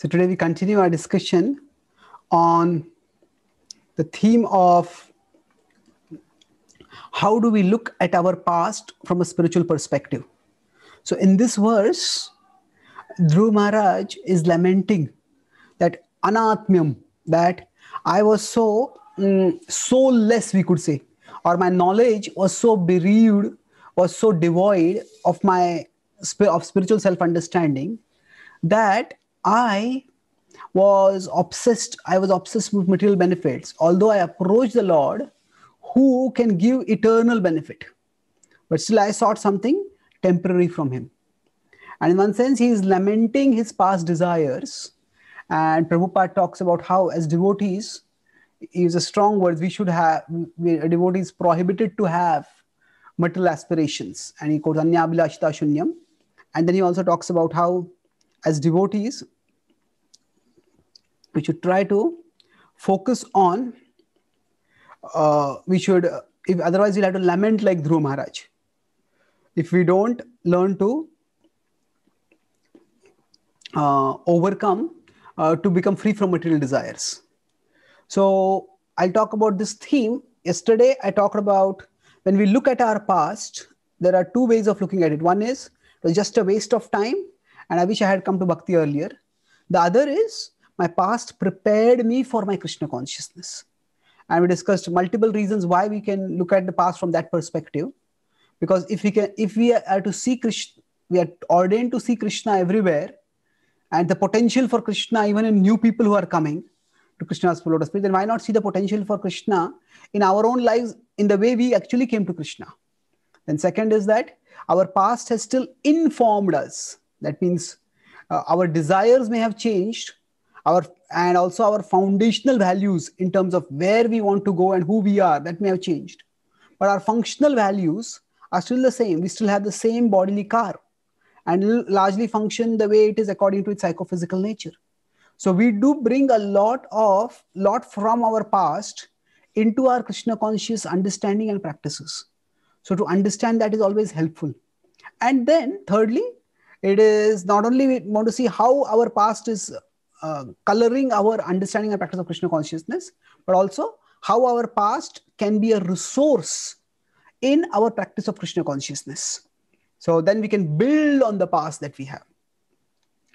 So today we continue our discussion on the theme of how do we look at our past from a spiritual perspective. So in this verse, Dhruv Maharaj is lamenting that anatmyam, that I was so um, mm, soulless, we could say, or my knowledge was so bereaved, was so devoid of my of spiritual self understanding that I was obsessed. I was obsessed with material benefits. Although I approached the Lord, who can give eternal benefit, but still I sought something temporary from Him. And in one sense, he is lamenting his past desires. And Prabhupada talks about how, as devotees, he a strong word. We should have a devotee is prohibited to have material aspirations, and he quotes Anyabhilashita Shunyam. And then he also talks about how, as devotees, we should try to focus on, uh, we should, if otherwise we'll have to lament like dhruva Maharaj. If we don't learn to uh, overcome, uh, to become free from material desires. So I'll talk about this theme. Yesterday, I talked about when we look at our past, there are two ways of looking at it. One is it was just a waste of time, and I wish I had come to bhakti earlier. The other is my past prepared me for my Krishna consciousness. And we discussed multiple reasons why we can look at the past from that perspective. Because if we can, if we are to see Krishna, we are ordained to see Krishna everywhere, and the potential for Krishna, even in new people who are coming to Krishna's lotus feet, then why not see the potential for Krishna in our own lives in the way we actually came to Krishna? Then second is that our past has still informed us. That means uh, our desires may have changed, our and also our foundational values in terms of where we want to go and who we are that may have changed but our functional values are still the same we still have the same bodily car and largely function the way it is according to its psychophysical nature so we do bring a lot of lot from our past into our krishna conscious understanding and practices so to understand that is always helpful and then thirdly it is not only we want to see how our past is uh, coloring our understanding and practice of Krishna consciousness, but also how our past can be a resource in our practice of Krishna consciousness. So then we can build on the past that we have.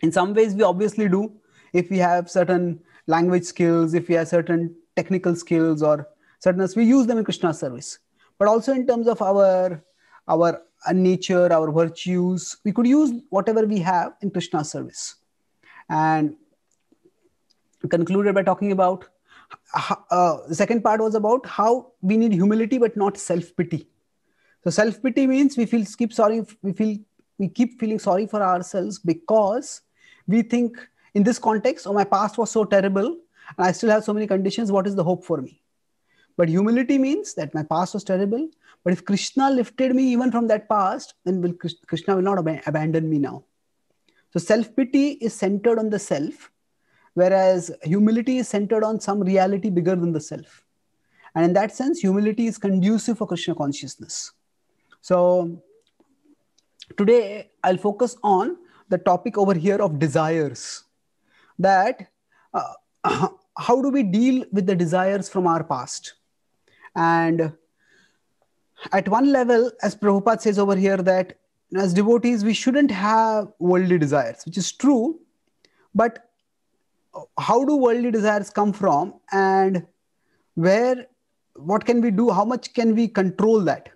In some ways, we obviously do. If we have certain language skills, if we have certain technical skills or certainness, we use them in Krishna service. But also in terms of our our uh, nature, our virtues, we could use whatever we have in Krishna service. And concluded by talking about uh, second part was about how we need humility but not self pity so self pity means we feel keep sorry we feel we keep feeling sorry for ourselves because we think in this context oh my past was so terrible and i still have so many conditions what is the hope for me but humility means that my past was terrible but if krishna lifted me even from that past then will krishna will not ab abandon me now so self pity is centered on the self whereas humility is centered on some reality bigger than the self and in that sense humility is conducive for krishna consciousness so today i'll focus on the topic over here of desires that uh, how do we deal with the desires from our past and at one level as prabhupada says over here that as devotees we shouldn't have worldly desires which is true but how do worldly desires come from and where what can we do how much can we control that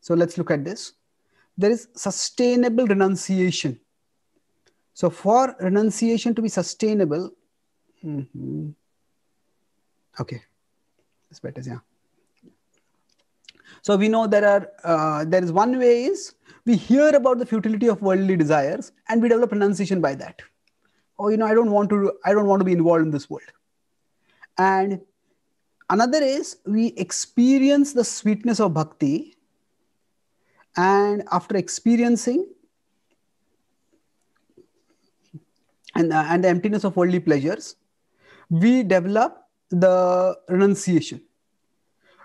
so let's look at this there is sustainable renunciation so for renunciation to be sustainable mm-hmm. okay it's better yeah so we know there are uh, there is one way is we hear about the futility of worldly desires and we develop renunciation by that oh you know i don't want to i don't want to be involved in this world and another is we experience the sweetness of bhakti and after experiencing and, uh, and the emptiness of worldly pleasures we develop the renunciation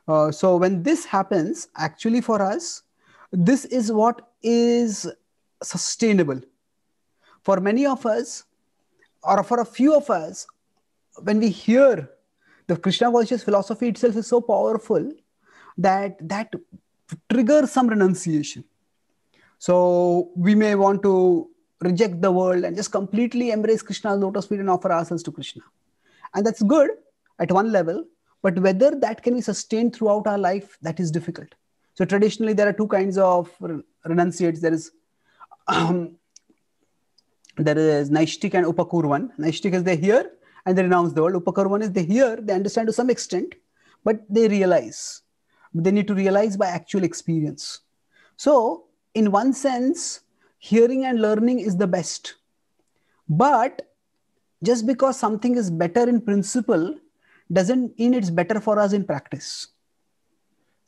uh, so when this happens actually for us this is what is sustainable for many of us or for a few of us, when we hear the Krishna conscious philosophy itself is so powerful that that triggers some renunciation. So we may want to reject the world and just completely embrace Krishna's lotus feet and offer ourselves to Krishna. And that's good at one level, but whether that can be sustained throughout our life, that is difficult. So traditionally, there are two kinds of renunciates. There is um, there is Naishtik and Upakurvan. Naishtik is they hear and they renounce the world. Upakurvan is they hear, they understand to some extent, but they realize. They need to realize by actual experience. So, in one sense, hearing and learning is the best. But just because something is better in principle doesn't mean it's better for us in practice.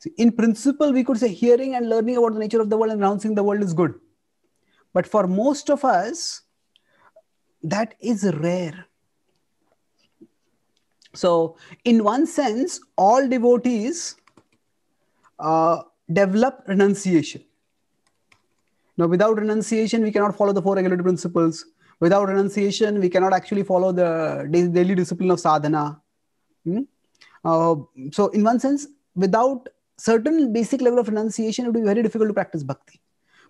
See, in principle, we could say hearing and learning about the nature of the world and renouncing the world is good. But for most of us, that is rare. So, in one sense, all devotees uh, develop renunciation. Now, without renunciation, we cannot follow the four regulatory principles. Without renunciation, we cannot actually follow the daily discipline of sadhana. Hmm? Uh, so, in one sense, without certain basic level of renunciation, it would be very difficult to practice bhakti.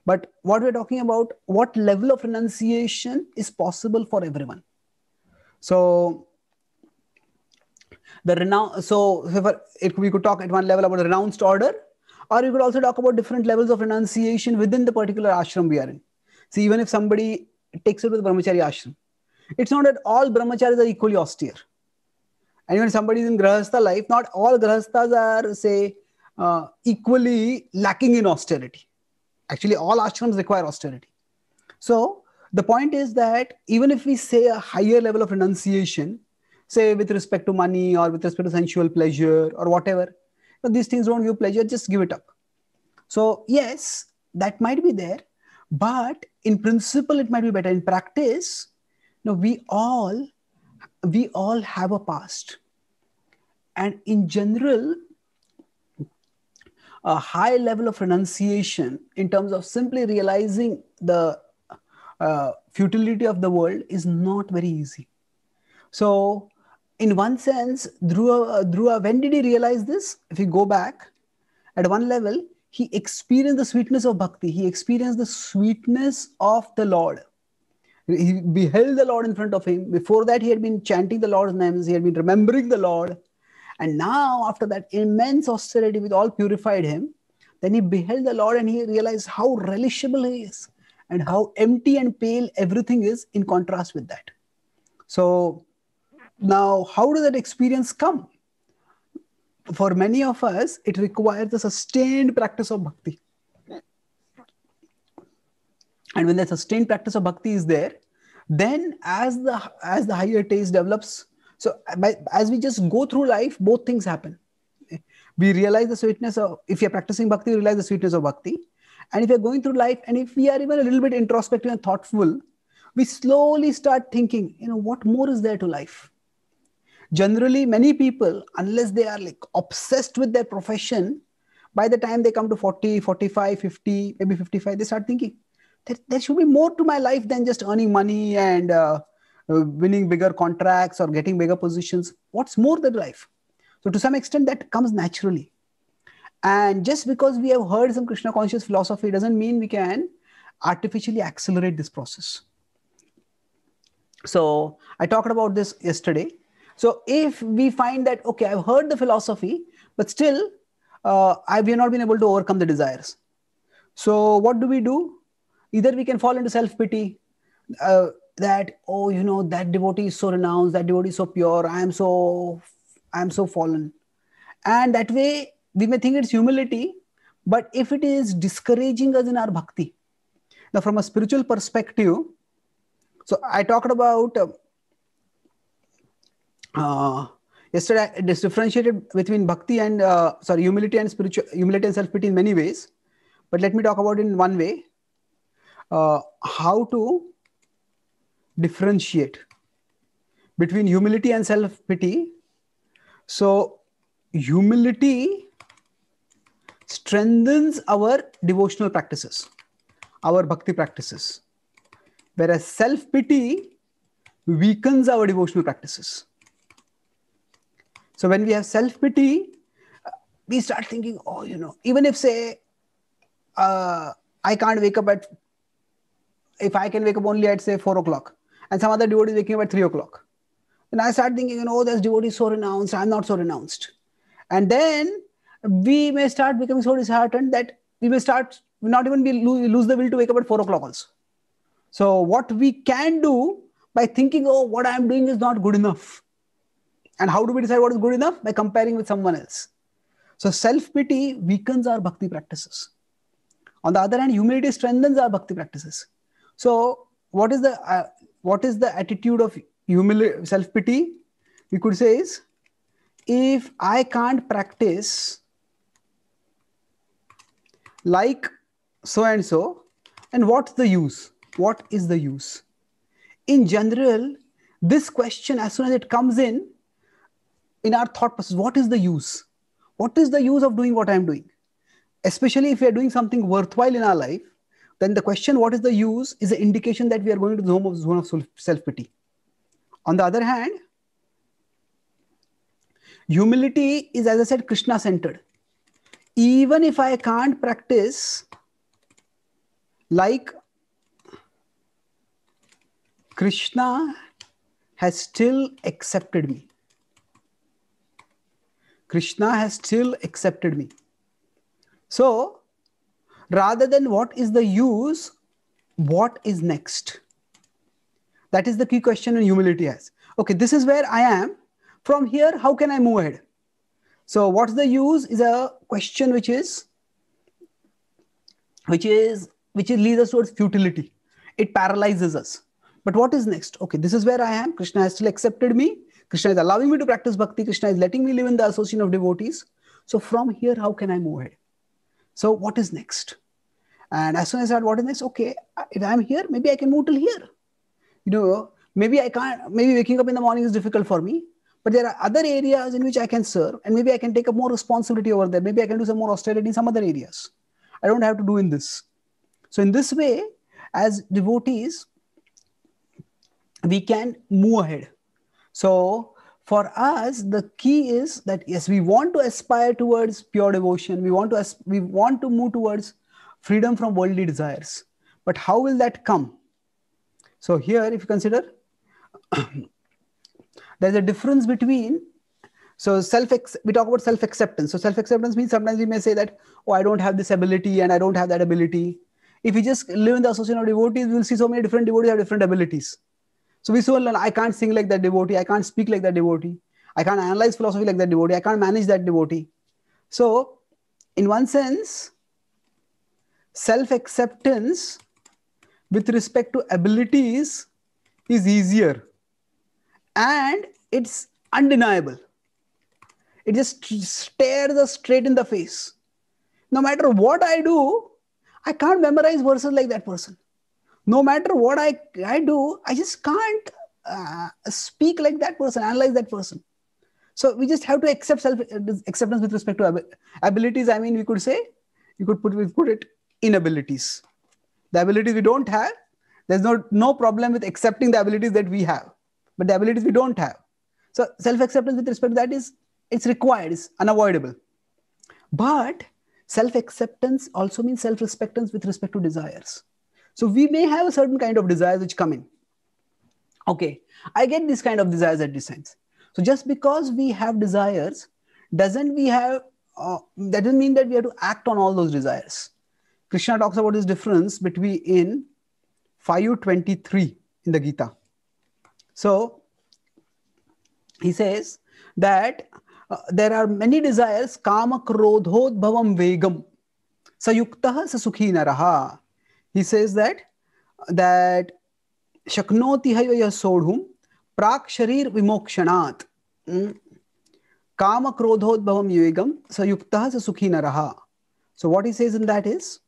But what we're talking about, what level of renunciation is possible for everyone? So the renown. So it, we could talk at one level about the renounced order, or you could also talk about different levels of renunciation within the particular ashram we are in. See, even if somebody takes it with brahmachari ashram, it's not that all brahmacharis are equally austere. And when somebody is in grahastha life, not all grahasthas are, say, uh, equally lacking in austerity. Actually, all ashrams require austerity. So the point is that even if we say a higher level of renunciation, say with respect to money or with respect to sensual pleasure or whatever, these things don't give pleasure, just give it up. So, yes, that might be there, but in principle, it might be better. In practice, you know, we all we all have a past. And in general, a high level of renunciation in terms of simply realizing the uh, futility of the world is not very easy. So, in one sense, Dhruva, uh, Dhruva, when did he realize this? If you go back, at one level, he experienced the sweetness of bhakti, he experienced the sweetness of the Lord. He beheld the Lord in front of him. Before that, he had been chanting the Lord's names, he had been remembering the Lord and now, after that immense austerity with all purified him, then he beheld the Lord and he realized how relishable he is and how empty and pale everything is in contrast with that. So, now how does that experience come? For many of us, it requires a sustained practice of bhakti. And when the sustained practice of bhakti is there, then as the as the higher taste develops, so by, as we just go through life, both things happen. We realize the sweetness of, if you're practicing bhakti, we realize the sweetness of bhakti. And if you're going through life, and if we are even a little bit introspective and thoughtful, we slowly start thinking, you know, what more is there to life? Generally, many people, unless they are like obsessed with their profession, by the time they come to 40, 45, 50, maybe 55, they start thinking, there, there should be more to my life than just earning money and uh, uh, winning bigger contracts or getting bigger positions. What's more than life? So, to some extent, that comes naturally. And just because we have heard some Krishna conscious philosophy doesn't mean we can artificially accelerate this process. So, I talked about this yesterday. So, if we find that, okay, I've heard the philosophy, but still uh, I, we have not been able to overcome the desires. So, what do we do? Either we can fall into self pity, uh, that oh you know that devotee is so renounced that devotee is so pure i am so i am so fallen and that way we may think it's humility but if it is discouraging us in our bhakti now from a spiritual perspective so i talked about uh, uh, yesterday i differentiated between bhakti and uh, sorry humility and spiritual humility and self-pity in many ways but let me talk about in one way uh, how to differentiate between humility and self pity. So, humility strengthens our devotional practices, our bhakti practices, whereas self pity weakens our devotional practices. So, when we have self pity, uh, we start thinking, oh, you know, even if, say, uh, I can't wake up at, if I can wake up only at, say, four o'clock, and some other devotee waking up at 3 o'clock. And I start thinking, you know, oh, this devotee is so renounced, I'm not so renounced. And then we may start becoming so disheartened that we may start not even be lose, lose the will to wake up at 4 o'clock also. So what we can do by thinking, oh, what I'm doing is not good enough. And how do we decide what is good enough? By comparing with someone else. So self-pity weakens our bhakti practices. On the other hand, humility strengthens our bhakti practices. So what is the uh, what is the attitude of humility, self-pity we could say is if i can't practice like so and so and what's the use what is the use in general this question as soon as it comes in in our thought process what is the use what is the use of doing what i am doing especially if we are doing something worthwhile in our life then the question, what is the use, is an indication that we are going to the zone of, zone of self-pity. On the other hand, humility is, as I said, Krishna-centered. Even if I can't practice like Krishna has still accepted me. Krishna has still accepted me. So, rather than what is the use, what is next? That is the key question in humility has. Okay, this is where I am. From here, how can I move ahead? So what's the use is a question which is which is which leads us towards futility. It paralyzes us. But what is next? Okay, this is where I am. Krishna has still accepted me. Krishna is allowing me to practice bhakti. Krishna is letting me live in the association of devotees. So from here, how can I move ahead? So what is next? And as soon as I what is next, okay, if I'm here, maybe I can move till here. You know, maybe I can't, maybe waking up in the morning is difficult for me, but there are other areas in which I can serve and maybe I can take up more responsibility over there. Maybe I can do some more austerity in some other areas. I don't have to do in this. So in this way, as devotees, we can move ahead. So for us the key is that yes we want to aspire towards pure devotion we want to we want to move towards freedom from worldly desires but how will that come so here if you consider there's a difference between so self we talk about self acceptance so self acceptance means sometimes we may say that oh i don't have this ability and i don't have that ability if we just live in the association of devotees we will see so many different devotees have different abilities so we say, well, I can't sing like that devotee. I can't speak like that devotee. I can't analyze philosophy like that devotee. I can't manage that devotee. So, in one sense, self acceptance with respect to abilities is easier and it's undeniable. It just stares us straight in the face. No matter what I do, I can't memorize verses like that person no matter what I, I do, I just can't uh, speak like that person, analyze that person. So we just have to accept self uh, acceptance with respect to ab- abilities. I mean, we could say, you could put we put it inabilities. The abilities we don't have, there's no no problem with accepting the abilities that we have, but the abilities we don't have. So self acceptance with respect to that is it's required, it's unavoidable. But self acceptance also means self respectance with respect to desires so we may have a certain kind of desires which come in. Okay, I get this kind of desires at this sense. So just because we have desires, doesn't we have uh, that doesn't mean that we have to act on all those desires. Krishna talks about this difference between in 523 in the Gita. So he says that uh, there are many desires, kama bhavam, vegam, Sayuktaha sa sukhi naraha he says that that shaknoti hai yasodhum prak sharir vimokshanat hmm. kama bhavam yugam sayuktah sa sukhi naraha so what he says in that is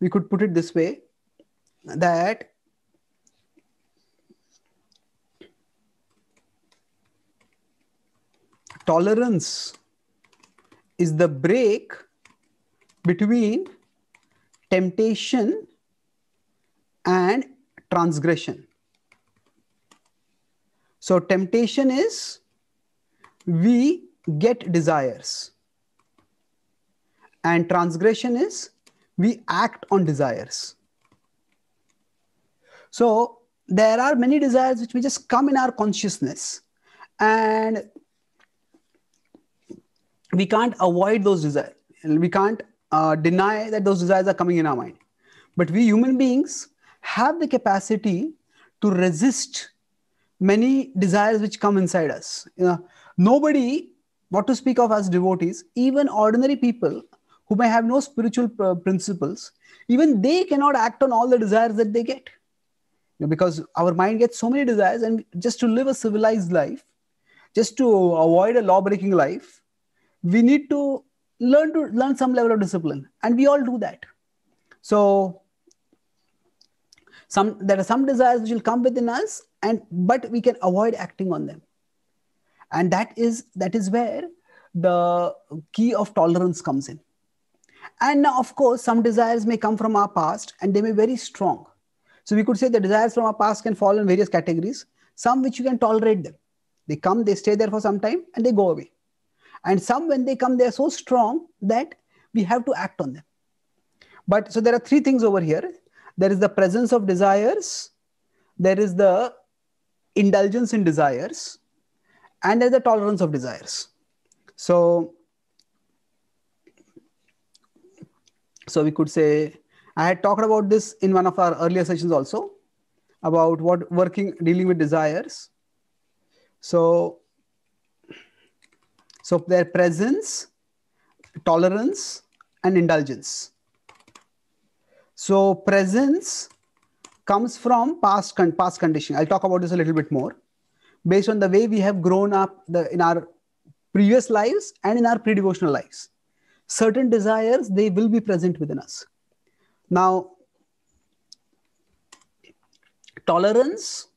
we could put it this way that tolerance is the break between temptation and transgression. So, temptation is we get desires, and transgression is we act on desires. So, there are many desires which we just come in our consciousness, and we can't avoid those desires. We can't uh, deny that those desires are coming in our mind. But we human beings have the capacity to resist many desires which come inside us. You know, nobody, what to speak of as devotees, even ordinary people who may have no spiritual pr- principles, even they cannot act on all the desires that they get. You know, because our mind gets so many desires, and just to live a civilized life, just to avoid a law breaking life, we need to learn to learn some level of discipline and we all do that so some there are some desires which will come within us and but we can avoid acting on them and that is that is where the key of tolerance comes in and now of course some desires may come from our past and they may be very strong so we could say the desires from our past can fall in various categories some which you can tolerate them they come they stay there for some time and they go away and some, when they come, they're so strong that we have to act on them. But so there are three things over here there is the presence of desires, there is the indulgence in desires, and there's the tolerance of desires. So, so we could say, I had talked about this in one of our earlier sessions also about what working dealing with desires. So so their presence, tolerance, and indulgence. So presence comes from past, con past conditioning. I'll talk about this a little bit more. Based on the way we have grown up the, in our previous lives and in our pre-devotional lives. Certain desires, they will be present within us. Now, tolerance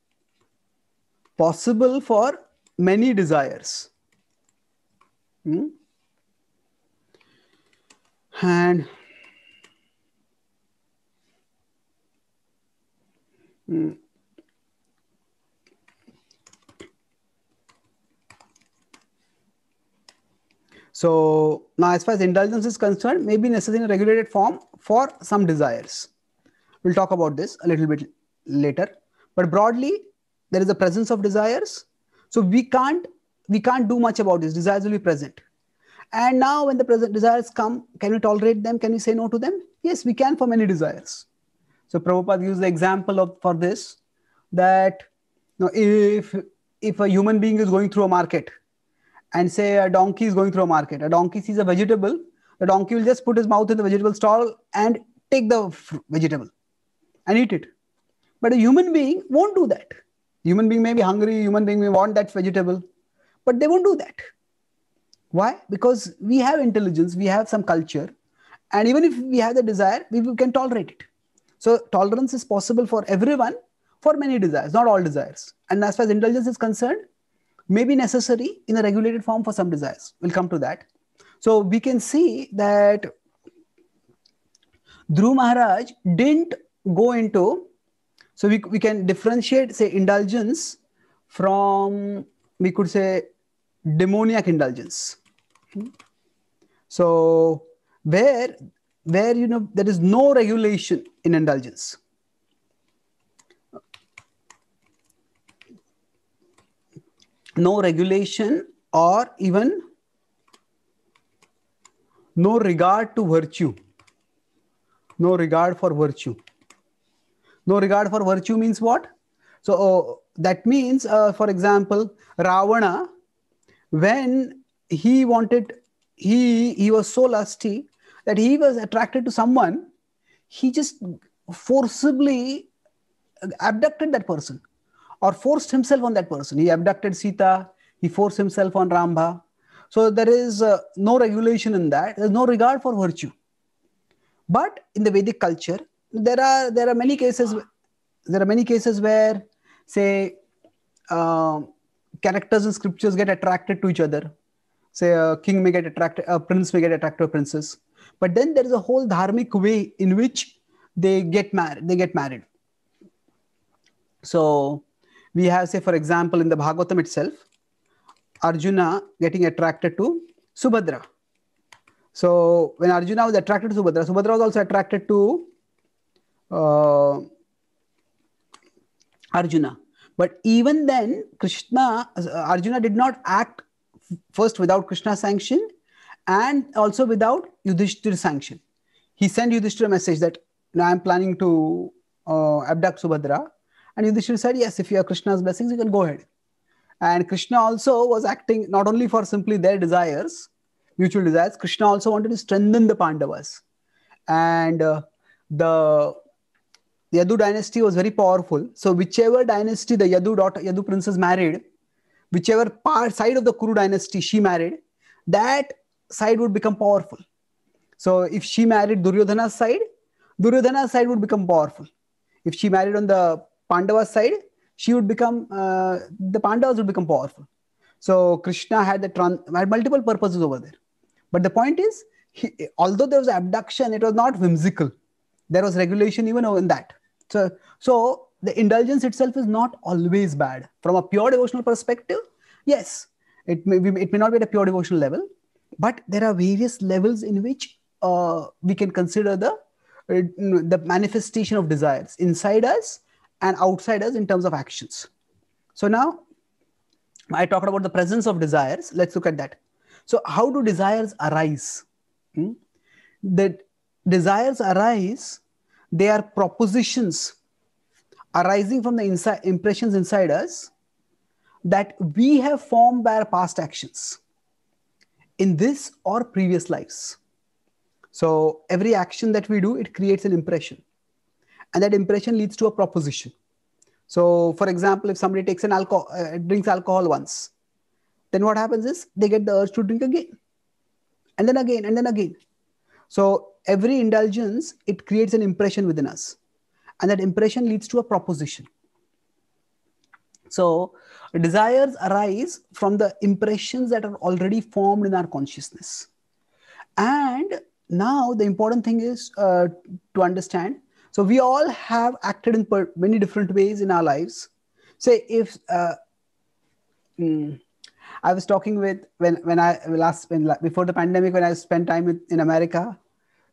possible for many desires. Hmm? And hmm. So now as far as indulgence is concerned, may be necessary in a regulated form for some desires. We'll talk about this a little bit later. But broadly, there is a presence of desires. So we can't we can't do much about this. Desires will be present. And now, when the present desires come, can we tolerate them? Can we say no to them? Yes, we can for many desires. So Prabhupada used the example of for this that you know, if if a human being is going through a market and say a donkey is going through a market, a donkey sees a vegetable, the donkey will just put his mouth in the vegetable stall and take the vegetable and eat it. But a human being won't do that. Human being may be hungry, human being may want that vegetable, but they won't do that why because we have intelligence we have some culture and even if we have the desire we can tolerate it so tolerance is possible for everyone for many desires not all desires and as far as intelligence is concerned may be necessary in a regulated form for some desires we'll come to that so we can see that Dhruv Maharaj didn't go into, so we, we can differentiate, say, indulgence from, we could say, demoniac indulgence. So where where you know there is no regulation in indulgence. No regulation or even no regard to virtue. No regard for virtue. No regard for virtue means what? So uh, that means, uh, for example, Ravana when he wanted he he was so lusty that he was attracted to someone he just forcibly abducted that person or forced himself on that person he abducted sita he forced himself on Ramba. so there is uh, no regulation in that there's no regard for virtue but in the vedic culture there are there are many cases there are many cases where say um, characters in scriptures get attracted to each other. Say a king may get attracted, a prince may get attracted to a princess. But then there is a whole dharmic way in which they get married. They get married. So we have, say, for example, in the Bhagavatam itself, Arjuna getting attracted to Subhadra. So when Arjuna was attracted to Subhadra, Subhadra was also attracted to uh, Arjuna. But even then, Krishna, uh, Arjuna did not act first without Krishna's sanction and also without Yudhishthira's sanction. He sent Yudhishthira a message that you know, I'm planning to uh, abduct Subhadra. And Yudhishthira said, Yes, if you have Krishna's blessings, you can go ahead. And Krishna also was acting not only for simply their desires, mutual desires, Krishna also wanted to strengthen the Pandavas. And uh, the Yadu dynasty was very powerful. So whichever dynasty the Yadu daughter, Yadu princess married, whichever part, side of the Kuru dynasty she married, that side would become powerful. So if she married Duryodhana's side, Duryodhana's side would become powerful. If she married on the Pandavas' side, she would become uh, the Pandavas would become powerful. So Krishna had the trans- had multiple purposes over there. But the point is, he, although there was abduction, it was not whimsical. There was regulation even in that. So, so the indulgence itself is not always bad from a pure devotional perspective. Yes, it may be, it may not be at a pure devotional level, but there are various levels in which uh, we can consider the uh, the manifestation of desires inside us and outside us in terms of actions. So now I talked about the presence of desires. Let's look at that. So how do desires arise? Hmm? That desires arise they are propositions arising from the impressions inside us that we have formed by our past actions in this or previous lives. So every action that we do, it creates an impression. And that impression leads to a proposition. So, for example, if somebody takes an alcohol, uh, drinks alcohol once, then what happens is they get the urge to drink again, and then again, and then again. So every indulgence, it creates an impression within us. And that impression leads to a proposition. So desires arise from the impressions that are already formed in our consciousness. And now the important thing is uh, to understand. So we all have acted in many different ways in our lives. Say if uh, mm, I was talking with when when I last when, before the pandemic when I spent time in, in America.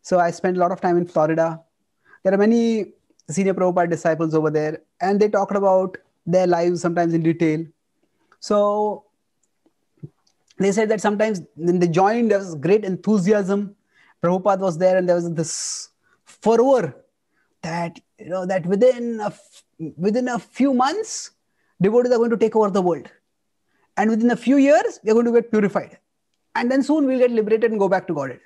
So I spent a lot of time in Florida. There are many senior Prabhupada disciples over there, and they talked about their lives sometimes in detail. So they said that sometimes when they joined, there was great enthusiasm. Prabhupada was there, and there was this fervor that you know that within a within a few months, devotees are going to take over the world and within a few years, we're going to get purified. And then soon we'll get liberated and go back to Godhead.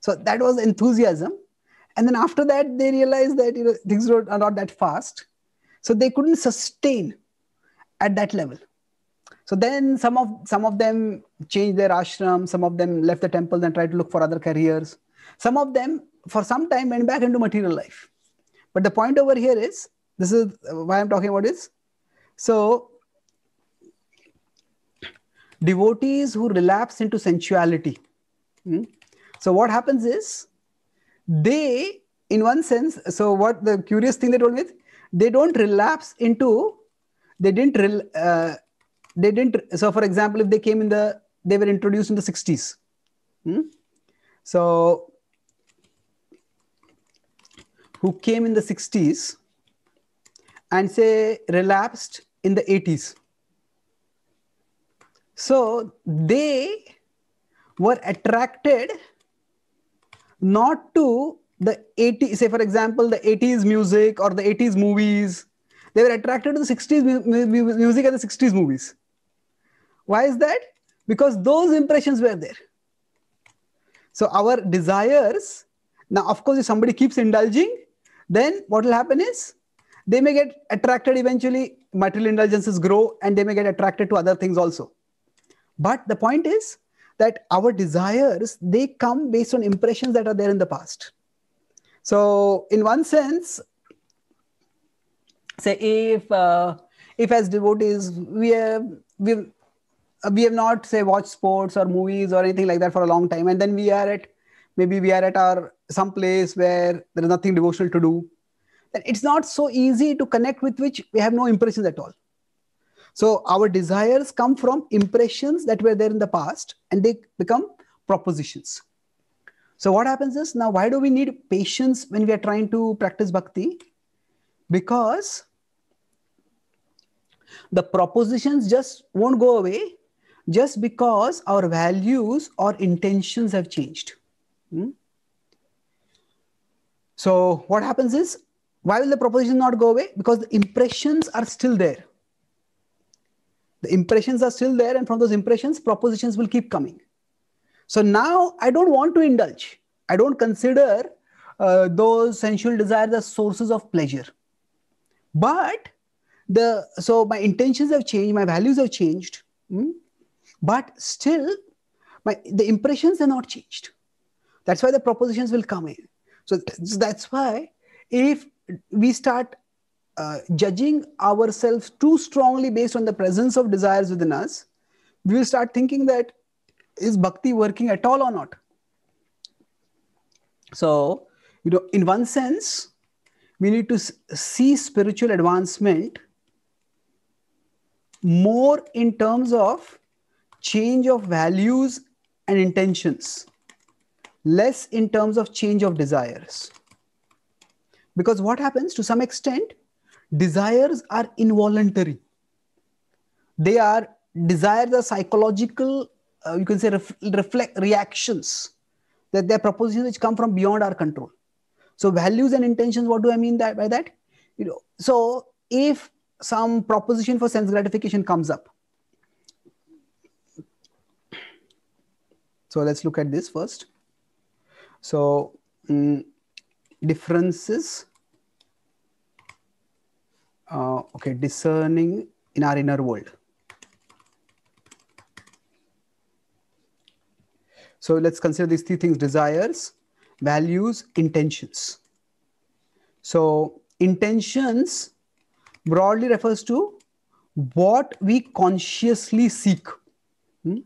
So that was enthusiasm. And then after that, they realized that you know, things are not that fast. So they couldn't sustain at that level. So then some of some of them changed their ashram, some of them left the temple and tried to look for other careers. Some of them, for some time, went back into material life. But the point over here is this is uh, why I'm talking about is so devotees who relapse into sensuality. Hmm? So, what happens is they, in one sense, so what the curious thing they told me, they don't relapse into, they didn't, rel, uh, they didn't, so for example, if they came in the, they were introduced in the 60s. Hmm? So, who came in the 60s and say relapsed in the 80s. So they were attracted not to the 80s, say for example, the 80s music or the 80s movies. They were attracted to the 60s music and the 60s movies. Why is that? Because those impressions were there. So our desires, now of course, if somebody keeps indulging, then what will happen is they may get attracted eventually, material indulgences grow and they may get attracted to other things also. But the point is that our desires, they come based on impressions that are there in the past. So in one sense, say if, uh, if as devotees, we have, we we have not say watched sports or movies or anything like that for a long time and then we are at maybe we are at our some place where there is nothing devotional to do then it's not so easy to connect with which we have no impressions at all so our desires come from impressions that were there in the past and they become propositions. So what happens is now, why do we need patience when we are trying to practice bhakti? Because the propositions just won't go away just because our values or intentions have changed. Hmm? So what happens is, why will the proposition not go away? Because the impressions are still there the impressions are still there and from those impressions propositions will keep coming so now i don't want to indulge i don't consider uh, those sensual desires as sources of pleasure but the so my intentions have changed my values have changed hmm? but still my the impressions are not changed that's why the propositions will come in so, so that's why if we start uh, judging ourselves too strongly based on the presence of desires within us, we will start thinking that is bhakti working at all or not? So, you know, in one sense, we need to see spiritual advancement more in terms of change of values and intentions, less in terms of change of desires. Because what happens to some extent, desires are involuntary they are desires are psychological uh, you can say ref, reflect reactions that they're propositions which come from beyond our control so values and intentions what do i mean that by that you know so if some proposition for sense gratification comes up so let's look at this first so um, differences uh, okay, discerning in our inner world. So let's consider these three things, desires, values, intentions. So intentions broadly refers to what we consciously seek. Hmm?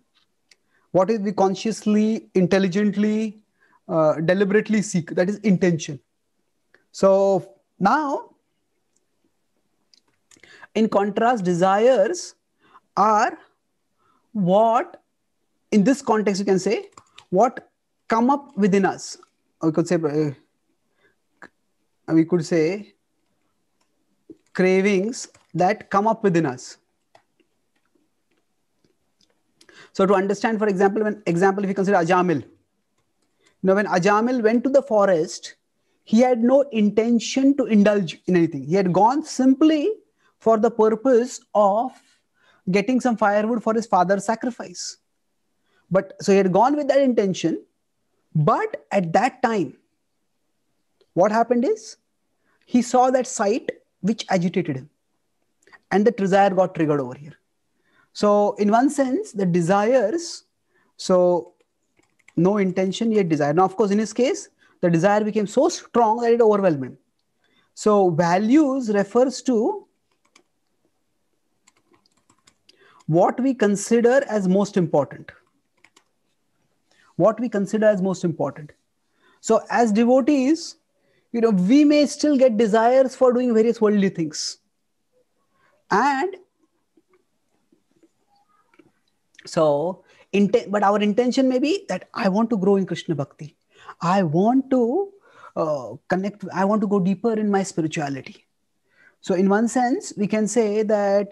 What is we consciously, intelligently, uh, deliberately seek? That is intention. So now in contrast, desires are what, in this context, you can say, what come up within us. We could say, uh, uh, we could say, cravings that come up within us. So to understand, for example, when example, if you consider Ajamil, now when Ajamil went to the forest, he had no intention to indulge in anything. He had gone simply for the purpose of getting some firewood for his father's sacrifice. But so he had gone with that intention. But at that time, what happened is he saw that sight which agitated him. And the desire got triggered over here. So, in one sense, the desires, so no intention, yet desire. Now, of course, in his case, the desire became so strong that it overwhelmed him. So, values refers to what we consider as most important. What we consider as most important. So, as devotees, you know, we may still get desires for doing various worldly things. And so, inten- but our intention may be that I want to grow in Krishna Bhakti. I want to uh, connect, I want to go deeper in my spirituality. So, in one sense, we can say that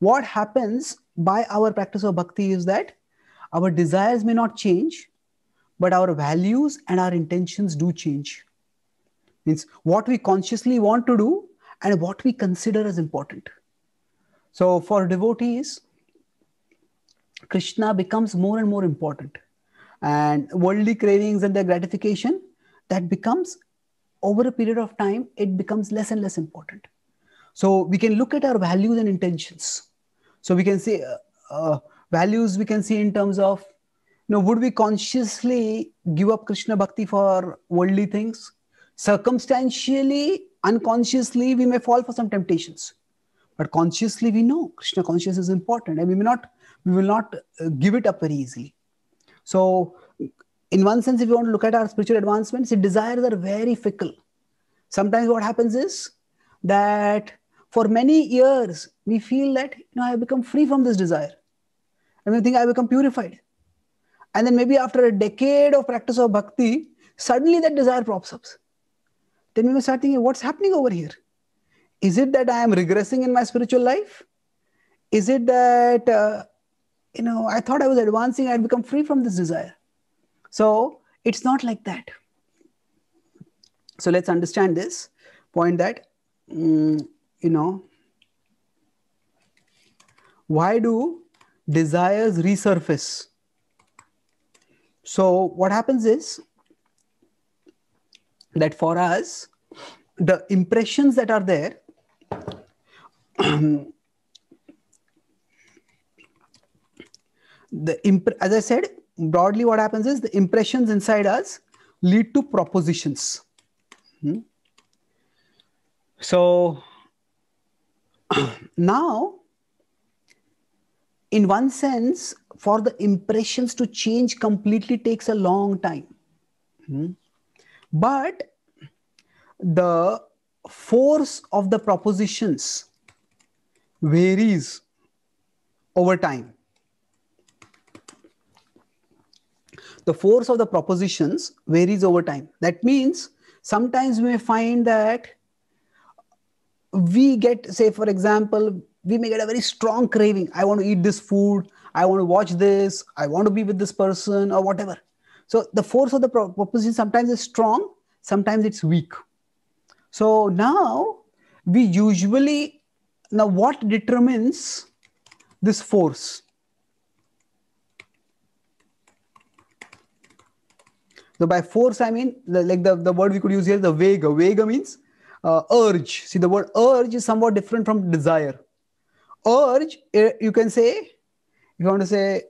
what happens by our practice of bhakti is that our desires may not change, but our values and our intentions do change. Means what we consciously want to do and what we consider as important. So for devotees, Krishna becomes more and more important. And worldly cravings and their gratification, that becomes over a period of time, it becomes less and less important. So we can look at our values and intentions so we can see uh, uh, values we can see in terms of you know would we consciously give up krishna bhakti for worldly things circumstantially unconsciously we may fall for some temptations but consciously we know krishna consciousness is important and we may not we will not uh, give it up very easily so in one sense if you want to look at our spiritual advancements the desires are very fickle sometimes what happens is that for many years, we feel that you know, I have become free from this desire. And we think I become purified. And then maybe after a decade of practice of bhakti, suddenly that desire pops up. Then we may start thinking, what's happening over here? Is it that I am regressing in my spiritual life? Is it that, uh, you know, I thought I was advancing, I had become free from this desire? So it's not like that. So let's understand this point that. Um, you know why do desires resurface so what happens is that for us the impressions that are there the imp- as i said broadly what happens is the impressions inside us lead to propositions hmm? so now, in one sense, for the impressions to change completely takes a long time. Hmm? But the force of the propositions varies over time. The force of the propositions varies over time. That means sometimes we may find that we get, say, for example, we may get a very strong craving. I want to eat this food. I want to watch this. I want to be with this person or whatever. So the force of the proposition sometimes is strong, sometimes it's weak. So now we usually, now what determines this force? So by force, I mean the, like the, the word we could use here, the vega. Vega means uh, urge. See, the word urge is somewhat different from desire. Urge, eh, you can say, if you want to say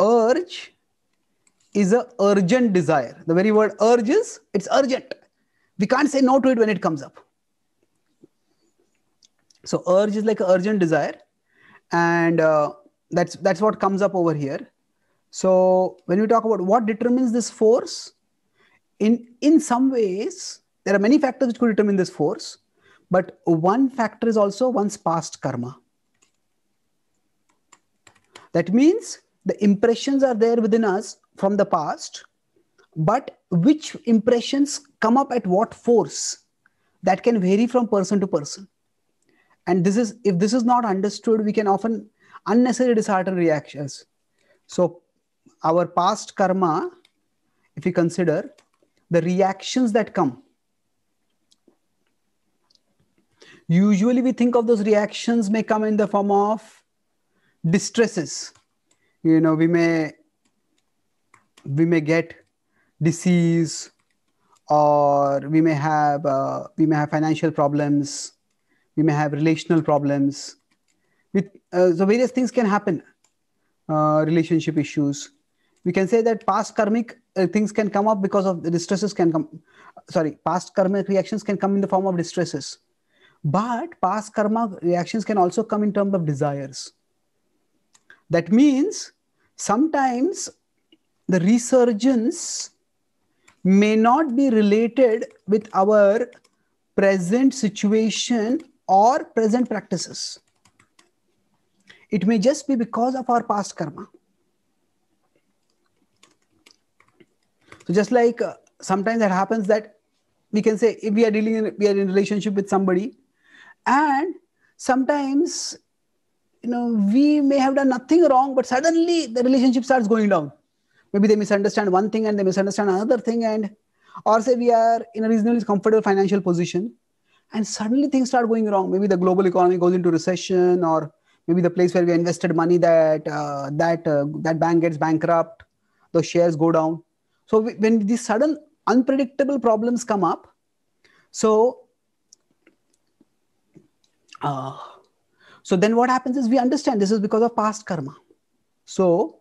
urge is a urgent desire. The very word urge is, it's urgent. We can't say no to it when it comes up. So urge is like an urgent desire. And uh, that's, that's what comes up over here. So when we talk about what determines this force, in, in some ways, there are many factors which could determine this force, but one factor is also one's past karma. That means the impressions are there within us from the past, but which impressions come up at what force that can vary from person to person. And this is if this is not understood, we can often unnecessary dishearten reactions. So our past karma, if we consider the reactions that come Usually we think of those reactions may come in the form of distresses. You know, we may we may get disease or we may have uh, we may have financial problems we may have relational problems with uh, so various things can happen uh, relationship issues we can say that past karmic uh, things can come up because of the distresses can come sorry past karmic reactions can come in the form of distresses but past karma reactions can also come in terms of desires. That means sometimes the resurgence may not be related with our present situation or present practices. It may just be because of our past karma. So just like uh, sometimes that happens that we can say if we are dealing in, we are in relationship with somebody and sometimes, you know, we may have done nothing wrong, but suddenly the relationship starts going down. Maybe they misunderstand one thing and they misunderstand another thing, and or say we are in a reasonably comfortable financial position, and suddenly things start going wrong. Maybe the global economy goes into recession, or maybe the place where we invested money that uh, that uh, that bank gets bankrupt, the shares go down. So when these sudden unpredictable problems come up, so uh, so then what happens is we understand this is because of past karma. So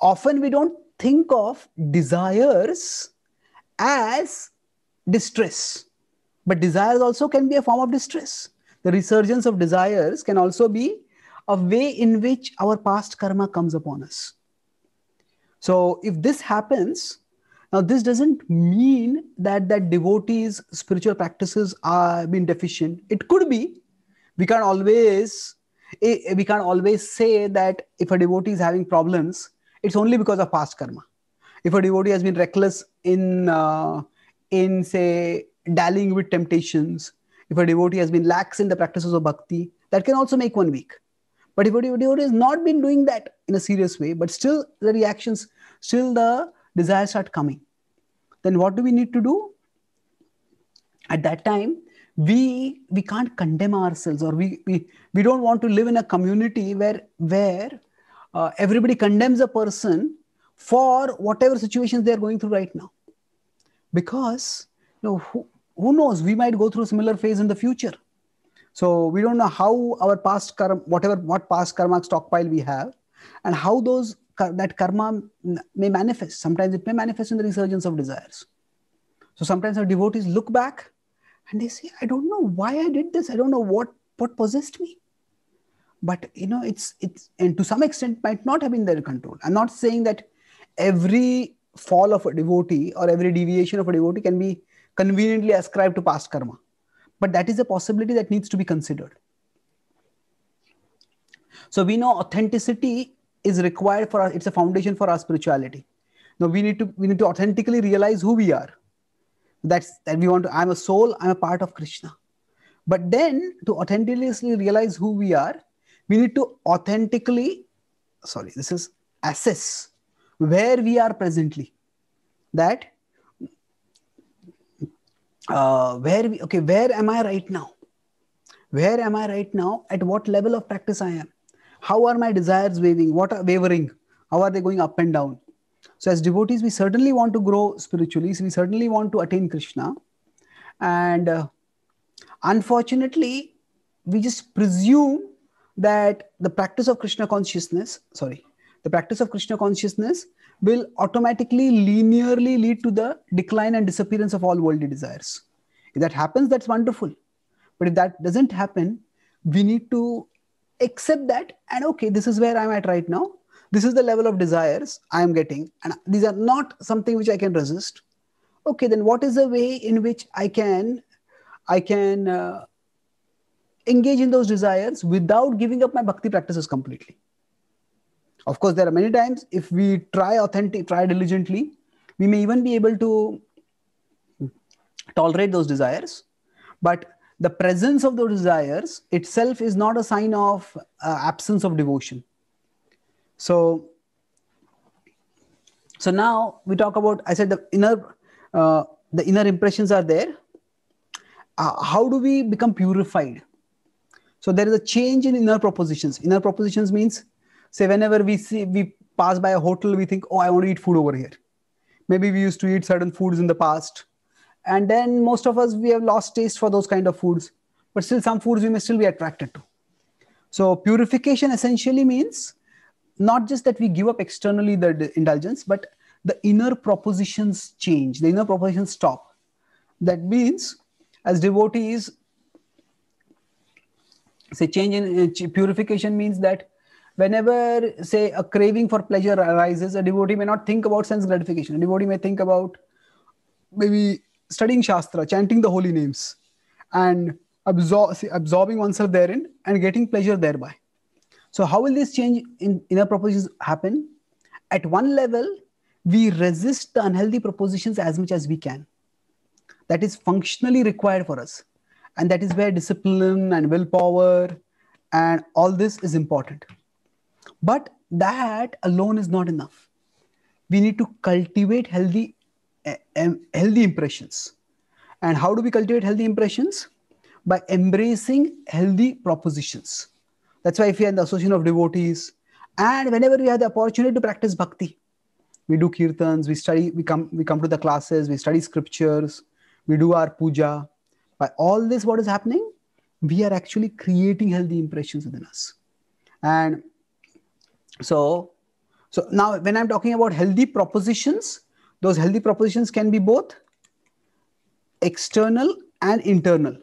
often we don't think of desires as distress, but desires also can be a form of distress. The resurgence of desires can also be a way in which our past karma comes upon us. So if this happens, now this doesn't mean that that devotees' spiritual practices are being deficient. It could be we can always eh, eh, we can always say that if a devotee is having problems it's only because of past karma if a devotee has been reckless in uh, in say dallying with temptations if a devotee has been lax in the practices of bhakti that can also make one weak but if a devotee has not been doing that in a serious way but still the reactions still the desires start coming then what do we need to do at that time we we can't condemn ourselves or we we, we don't want to live in a community where where uh, everybody condemns a person for whatever situations they are going through right now because you know, who, who knows we might go through similar phase in the future so we don't know how our past karma whatever what past karma stockpile we have and how those that karma may manifest sometimes it may manifest in the resurgence of desires so sometimes our devotees look back and they say i don't know why i did this i don't know what what possessed me but you know it's it's and to some extent might not have been their control i'm not saying that every fall of a devotee or every deviation of a devotee can be conveniently ascribed to past karma but that is a possibility that needs to be considered so we know authenticity is required for our, it's a foundation for our spirituality now we need to we need to authentically realize who we are that's that we want to i'm a soul i'm a part of krishna but then to authentically realize who we are we need to authentically sorry this is assess where we are presently that uh, where we okay where am i right now where am i right now at what level of practice i am how are my desires waving what are wavering how are they going up and down so, as devotees, we certainly want to grow spiritually, so we certainly want to attain Krishna. And uh, unfortunately, we just presume that the practice of Krishna consciousness, sorry, the practice of Krishna consciousness will automatically linearly lead to the decline and disappearance of all worldly desires. If that happens, that's wonderful. But if that doesn't happen, we need to accept that and okay, this is where I'm at right now this is the level of desires I am getting, and these are not something which I can resist. Okay, then what is the way in which I can, I can uh, engage in those desires without giving up my bhakti practices completely? Of course, there are many times if we try authentic, try diligently, we may even be able to tolerate those desires, but the presence of those desires itself is not a sign of uh, absence of devotion so, so now we talk about, I said the inner, uh, the inner impressions are there. Uh, how do we become purified? So there is a change in inner propositions. Inner propositions means, say whenever we see, we pass by a hotel, we think, oh, I want to eat food over here. Maybe we used to eat certain foods in the past. And then most of us, we have lost taste for those kind of foods. But still some foods we may still be attracted to. So purification essentially means not just that we give up externally the indulgence, but the inner propositions change, the inner propositions stop. That means, as devotees, say change in purification means that whenever, say, a craving for pleasure arises, a devotee may not think about sense gratification. A devotee may think about maybe studying Shastra, chanting the holy names, and absor- say, absorbing oneself therein and getting pleasure thereby so how will this change in inner propositions happen? At one level, we resist the unhealthy propositions as much as we can. That is functionally required for us. And that is where discipline and willpower and all this is important. But that alone is not enough. We need to cultivate healthy, eh, healthy impressions. And how do we cultivate healthy impressions? By embracing healthy propositions. That's why if we are in the association of devotees, and whenever we have the opportunity to practice bhakti, we do kirtans, we study, we come, we come to the classes, we study scriptures, we do our puja. By all this, what is happening? We are actually creating healthy impressions within us. And so, so now when I'm talking about healthy propositions, those healthy propositions can be both external and internal.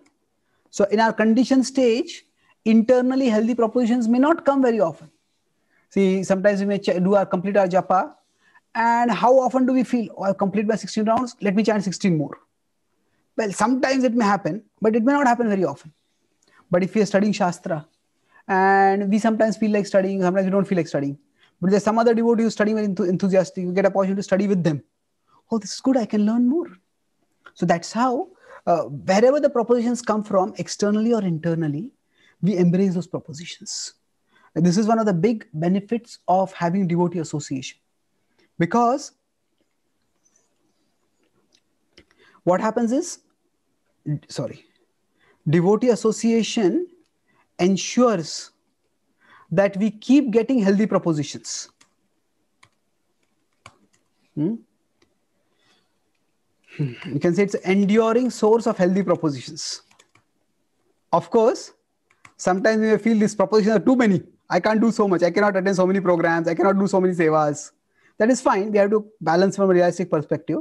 So in our condition stage, internally healthy propositions may not come very often. See, sometimes we may ch- do our complete our japa, and how often do we feel? Oh, i have complete by 16 rounds. Let me chant 16 more. Well, sometimes it may happen, but it may not happen very often. But if we are studying shastra, and we sometimes feel like studying, sometimes we don't feel like studying. But there's some other devotee who's studying very enthusiastic. You get a opportunity to study with them. Oh, this is good. I can learn more. So that's how, uh, wherever the propositions come from, externally or internally, we embrace those propositions. And this is one of the big benefits of having devotee association because what happens is, sorry, devotee association ensures that we keep getting healthy propositions. Hmm? You can say it's an enduring source of healthy propositions. Of course, sometimes we may feel these propositions are too many. I can't do so much. I cannot attend so many programs. I cannot do so many sevas. That is fine. We have to balance from a realistic perspective.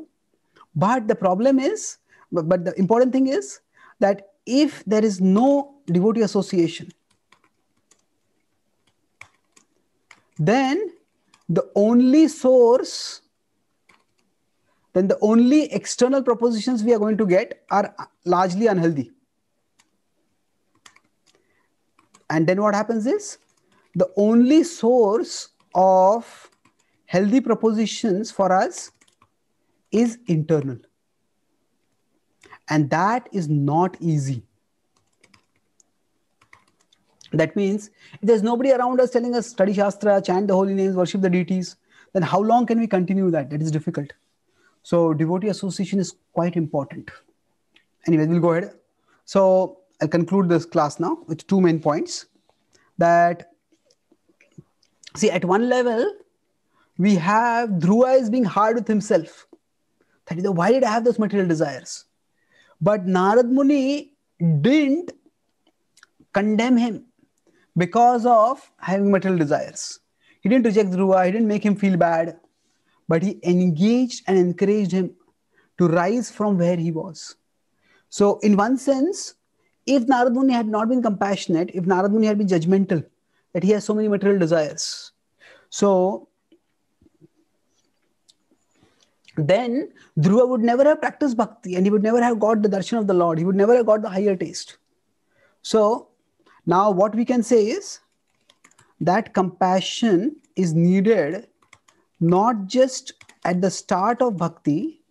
But the problem is, but, but the important thing is that if there is no devotee association, then the only source, then the only external propositions we are going to get are largely unhealthy. And then what happens is the only source of healthy propositions for us is internal. And that is not easy. That means there's nobody around us telling us study Shastra, chant the holy names, worship the deities. Then how long can we continue that? That is difficult. So devotee association is quite important. Anyway, we'll go ahead. So I'll conclude this class now with two main points that see at one level we have Dhruva is being hard with himself. That is why did I have those material desires? But Narad Muni didn't condemn him because of having material desires. He didn't reject Dhruva, he didn't make him feel bad, but he engaged and encouraged him to rise from where he was. So, in one sense, if Narad Muni had not been compassionate, if Narad Muni had been judgmental, that he has so many material desires. So then Dhruva would never have practiced bhakti and he would never have got the darshan of the Lord. He would never have got the higher taste. So now what we can say is that compassion is needed not just at the start of bhakti,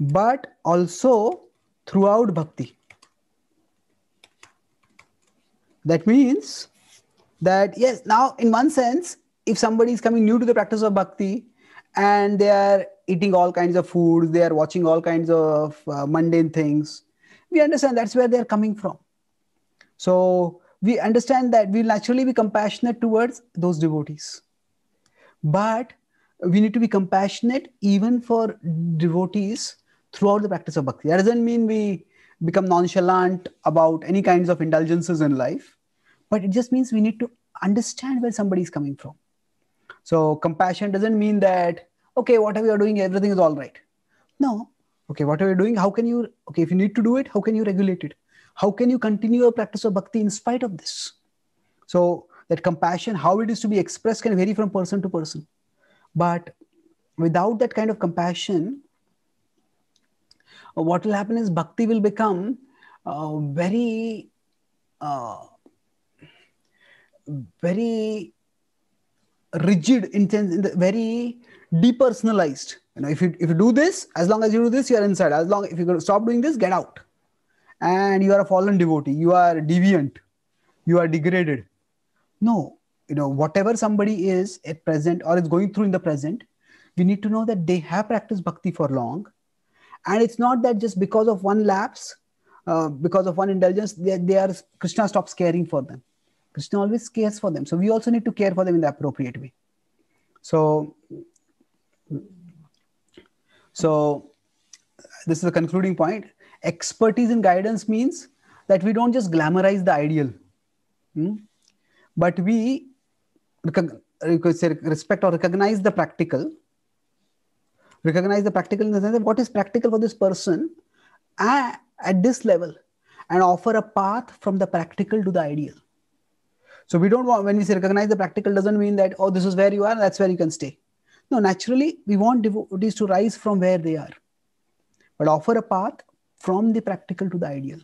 but also throughout bhakti. That means that, yes, now in one sense, if somebody is coming new to the practice of bhakti and they are eating all kinds of food, they are watching all kinds of uh, mundane things, we understand that's where they're coming from. So we understand that we'll naturally be compassionate towards those devotees. But we need to be compassionate even for devotees throughout the practice of bhakti. That doesn't mean we become nonchalant about any kinds of indulgences in life, but it just means we need to understand where somebody is coming from. So compassion doesn't mean that, okay, whatever you're doing, everything is all right. No. Okay, whatever you're doing, how can you, okay, if you need to do it, how can you regulate it? How can you continue your practice of bhakti in spite of this? So that compassion, how it is to be expressed can vary from person to person. But without that kind of compassion, what will happen is bhakti will become uh, very, uh, very rigid, intense, in the, very depersonalized. You know, if you if you do this, as long as you do this, you are inside. As long if you stop doing this, get out. And you are a fallen devotee. You are deviant. You are degraded. No, you know whatever somebody is at present or is going through in the present, we need to know that they have practiced bhakti for long and it's not that just because of one lapse uh, because of one indulgence they, they are krishna stops caring for them krishna always cares for them so we also need to care for them in the appropriate way so so this is the concluding point expertise in guidance means that we don't just glamorize the ideal hmm? but we respect or recognize the practical recognize the practical in the sense of what is practical for this person at, at this level and offer a path from the practical to the ideal. So we don't want, when we say recognize the practical, doesn't mean that, oh, this is where you are, that's where you can stay. No, naturally, we want devotees to rise from where they are, but offer a path from the practical to the ideal.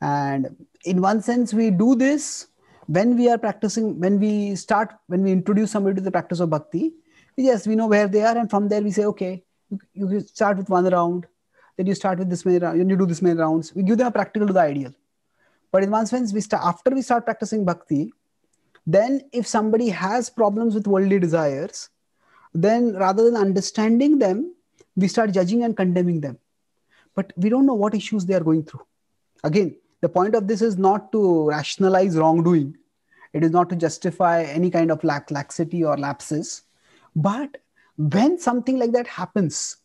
And in one sense, we do this when we are practicing, when we start, when we introduce somebody to the practice of bhakti, yes, we know where they are. And from there, we say, okay, you, you start with one round, then you start with this many rounds, you do this many rounds. We give them a practical to the ideal. But in one sense, we start, after we start practicing bhakti, then if somebody has problems with worldly desires, then rather than understanding them, we start judging and condemning them. But we don't know what issues they are going through. Again, the point of this is not to rationalize wrongdoing. It is not to justify any kind of lack, laxity or lapses. But when something like that happens,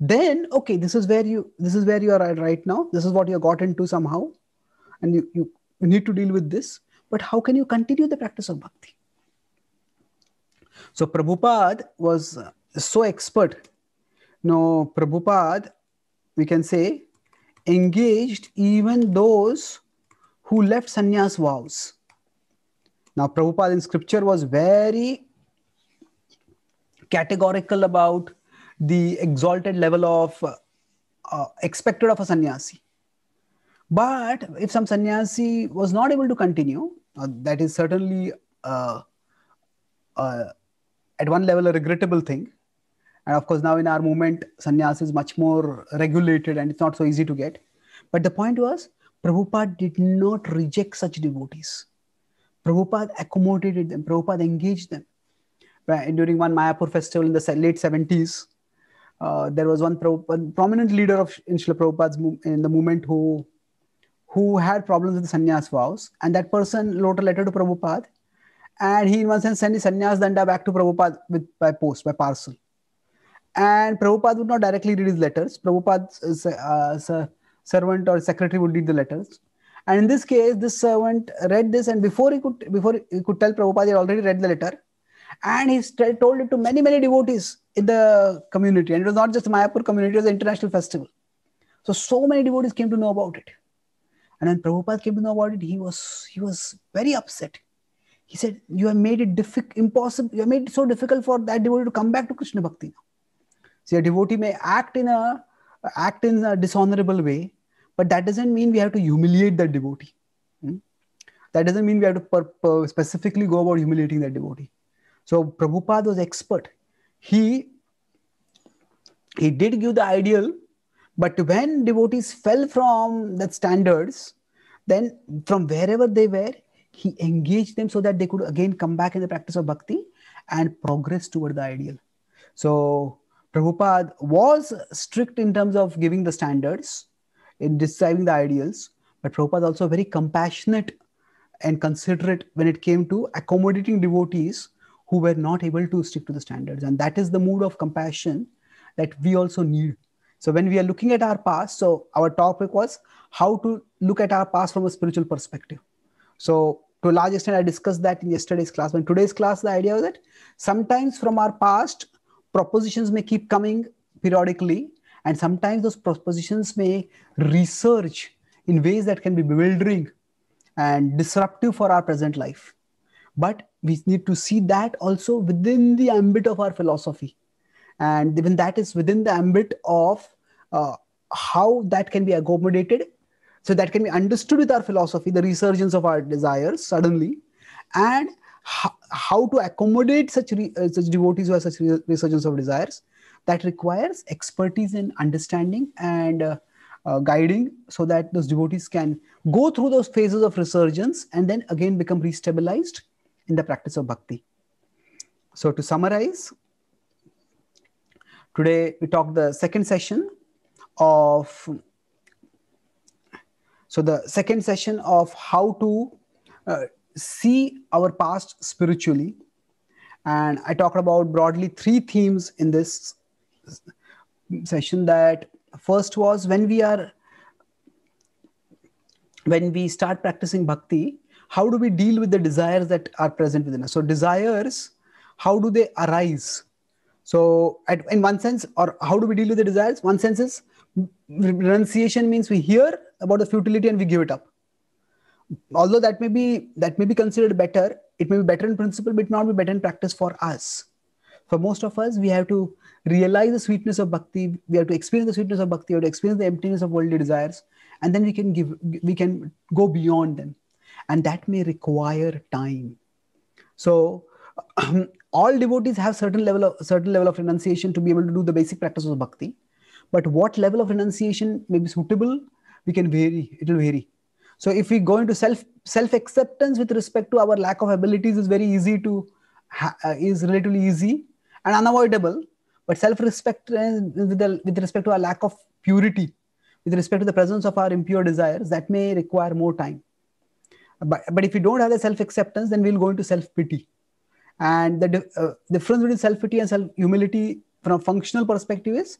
then okay, this is where you this is where you are at right now. This is what you got into somehow, and you, you need to deal with this. But how can you continue the practice of bhakti? So Prabhupada was uh, so expert. Now Prabhupada, we can say, engaged even those who left sannyas vows. Now Prabhupada in scripture was very categorical about the exalted level of uh, uh, expected of a sannyasi. But if some sannyasi was not able to continue, uh, that is certainly uh, uh at one level a regrettable thing. And of course, now in our movement, sannyas is much more regulated and it's not so easy to get. But the point was, Prabhupada did not reject such devotees. Prabhupada accommodated them, Prabhupada engaged them during one Mayapur festival in the late 70s, uh, there was one, pro- one, prominent leader of in Srila Prabhupada's mo- in the movement who who had problems with sannyas vows, and that person wrote a letter to Prabhupada, and he in one sense sent his sannyas danda back to Prabhupada with by post by parcel, and Prabhupada would not directly read his letters. Prabhupada's uh, uh servant or secretary would read the letters. And in this case, this servant read this, and before he could before he could tell Prabhupada he had already read the letter, and he told it to many, many devotees in the community. And it was not just the Mayapur community, it was an international festival. So, so many devotees came to know about it. And when Prabhupada came to know about it, he was, he was very upset. He said, You have made it difficult, impossible, you have made it so difficult for that devotee to come back to Krishna Bhakti now. See, a devotee may act in a act in a dishonorable way, but that doesn't mean we have to humiliate that devotee. Hmm? That doesn't mean we have to per- per specifically go about humiliating that devotee. So Prabhupada was expert. He, he did give the ideal, but when devotees fell from the standards, then from wherever they were, he engaged them so that they could again come back in the practice of bhakti and progress toward the ideal. So Prabhupada was strict in terms of giving the standards, in describing the ideals, but Prabhupada also very compassionate and considerate when it came to accommodating devotees who were not able to stick to the standards. And that is the mood of compassion that we also need. So when we are looking at our past, so our topic was how to look at our past from a spiritual perspective. So to a large extent, I discussed that in yesterday's class. But in today's class, the idea was that sometimes from our past, propositions may keep coming periodically, and sometimes those propositions may research in ways that can be bewildering and disruptive for our present life. But we need to see that also within the ambit of our philosophy and even that is within the ambit of uh, how that can be accommodated so that can be understood with our philosophy the resurgence of our desires suddenly and how, how to accommodate such re, uh, such devotees who have such re, resurgence of desires that requires expertise in understanding and uh, uh, guiding so that those devotees can go through those phases of resurgence and then again become restabilized in the practice of bhakti. So to summarize, today we talked the second session of so the second session of how to uh, see our past spiritually and i talked about broadly three themes in this session that first was when we are when we start practicing bhakti how do we deal with the desires that are present within us so desires how do they arise so at, in one sense or how do we deal with the desires one sense is renunciation means we hear about the futility and we give it up although that may be that may be considered better it may be better in principle but not be better in practice for us for most of us we have to realize the sweetness of bhakti we have to experience the sweetness of bhakti we have to experience the emptiness of worldly desires and then we can give we can go beyond them and that may require time so um, all devotees have certain level of certain level of renunciation to be able to do the basic practices of bhakti but what level of renunciation may be suitable we can vary it will vary so if we go into self self acceptance with respect to our lack of abilities is very easy to uh, is relatively easy and unavoidable but self respect uh, with, with respect to our lack of purity with respect to the presence of our impure desires that may require more time but, but if you don't have the self acceptance then we'll go into self pity and the uh, difference between self pity and self humility from a functional perspective is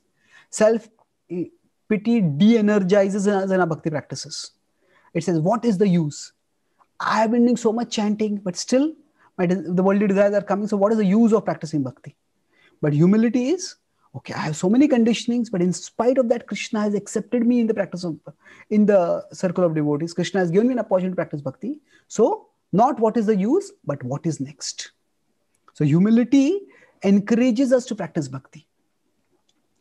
self pity de energizes us in our bhakti practices. It says, What is the use? I have been doing so much chanting, but still my, the worldly desires are coming. So, what is the use of practicing bhakti? But humility is okay i have so many conditionings but in spite of that krishna has accepted me in the practice of in the circle of devotees krishna has given me an opportunity to practice bhakti so not what is the use but what is next so humility encourages us to practice bhakti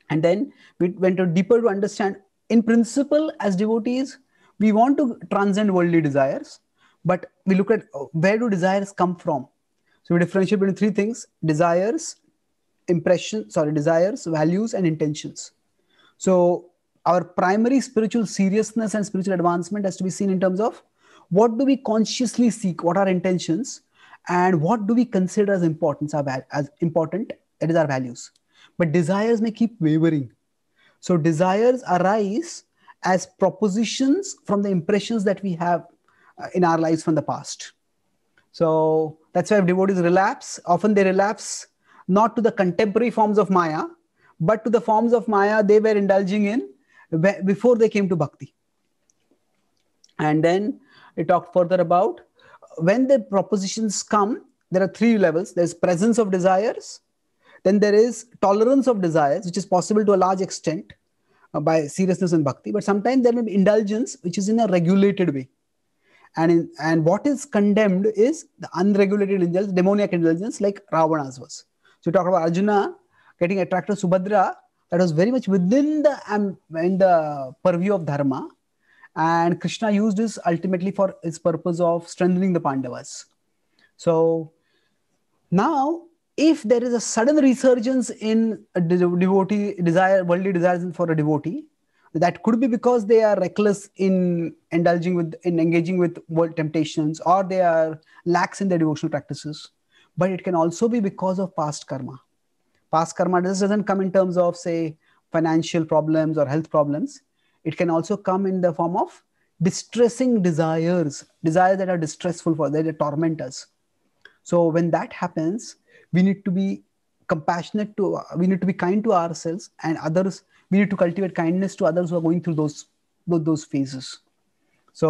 and then we went deeper to understand in principle as devotees we want to transcend worldly desires but we look at uh, where do desires come from so we differentiate between three things desires impressions, sorry, desires, values, and intentions. So our primary spiritual seriousness and spiritual advancement has to be seen in terms of what do we consciously seek, what are intentions, and what do we consider as important as important, that is our values. But desires may keep wavering. So desires arise as propositions from the impressions that we have uh, in our lives from the past. So that's why devotees relapse. Often they relapse not to the contemporary forms of Maya, but to the forms of Maya they were indulging in before they came to Bhakti. And then we talked further about when the propositions come, there are three levels there's presence of desires, then there is tolerance of desires, which is possible to a large extent uh, by seriousness and bhakti, but sometimes there may be indulgence, which is in a regulated way. And, in, and what is condemned is the unregulated indulgence, demoniac indulgence, like Ravana's was. So we talk about Arjuna getting attracted to Subhadra. That was very much within the um, in the purview of dharma, and Krishna used this ultimately for his purpose of strengthening the Pandavas. So now, if there is a sudden resurgence in a devotee desire, worldly desires for a devotee, that could be because they are reckless in indulging with in engaging with world temptations or they are lax in their devotional practices but it can also be because of past karma past karma this doesn't come in terms of say financial problems or health problems it can also come in the form of distressing desires desires that are distressful for that torment us so when that happens we need to be compassionate to uh, we need to be kind to ourselves and others we need to cultivate kindness to others who are going through those those phases so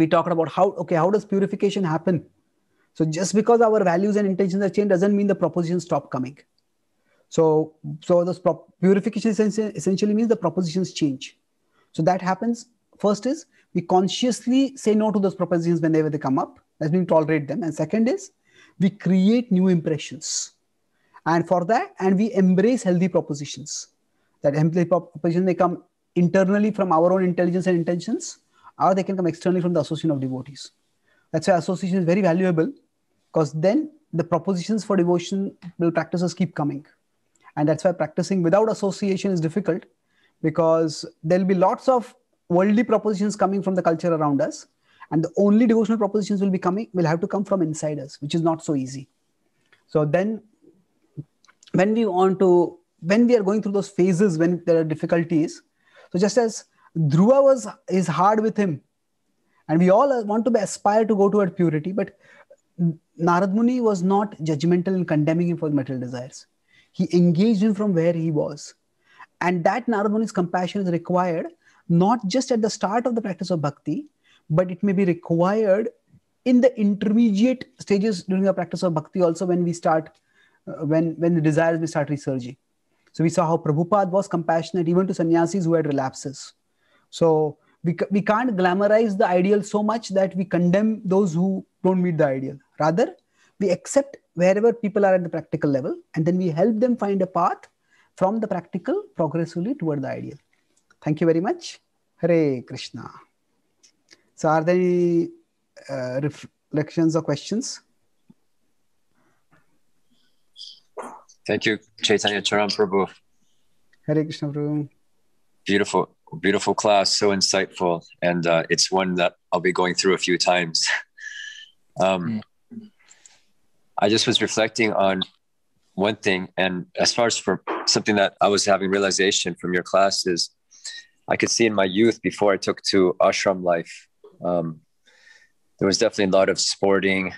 we talked about how okay how does purification happen so just because our values and intentions are changed doesn't mean the propositions stop coming. So, so this purification essentially means the propositions change. So that happens. First is we consciously say no to those propositions whenever they come up. That means tolerate them. And second is we create new impressions. And for that, and we embrace healthy propositions. That healthy propositions may come internally from our own intelligence and intentions, or they can come externally from the association of devotees. That's why association is very valuable because then the propositions for devotion will practices keep coming. And that's why practicing without association is difficult because there'll be lots of worldly propositions coming from the culture around us. And the only devotional propositions will be coming, will have to come from inside us, which is not so easy. So then when we want to, when we are going through those phases when there are difficulties, so just as Dhruva was is hard with him, and we all want to aspire to go toward purity, but Narad Muni was not judgmental in condemning him for material desires. He engaged him from where he was. And that Narad Muni's compassion is required not just at the start of the practice of bhakti, but it may be required in the intermediate stages during the practice of bhakti also when we start, uh, when, when the desires may start resurging. So we saw how Prabhupada was compassionate even to sannyasis who had relapses. So we, we can't glamorize the ideal so much that we condemn those who don't meet the ideal. Rather, we accept wherever people are at the practical level, and then we help them find a path from the practical progressively toward the ideal. Thank you very much. Hare Krishna. So, are there any uh, reflections or questions? Thank you, Chaitanya Charan Prabhu. Hare Krishna Prabhu. Beautiful, beautiful class, so insightful. And uh, it's one that I'll be going through a few times. Um, I just was reflecting on one thing, and as far as for something that I was having realization from your classes, I could see in my youth before I took to ashram life, um, there was definitely a lot of sporting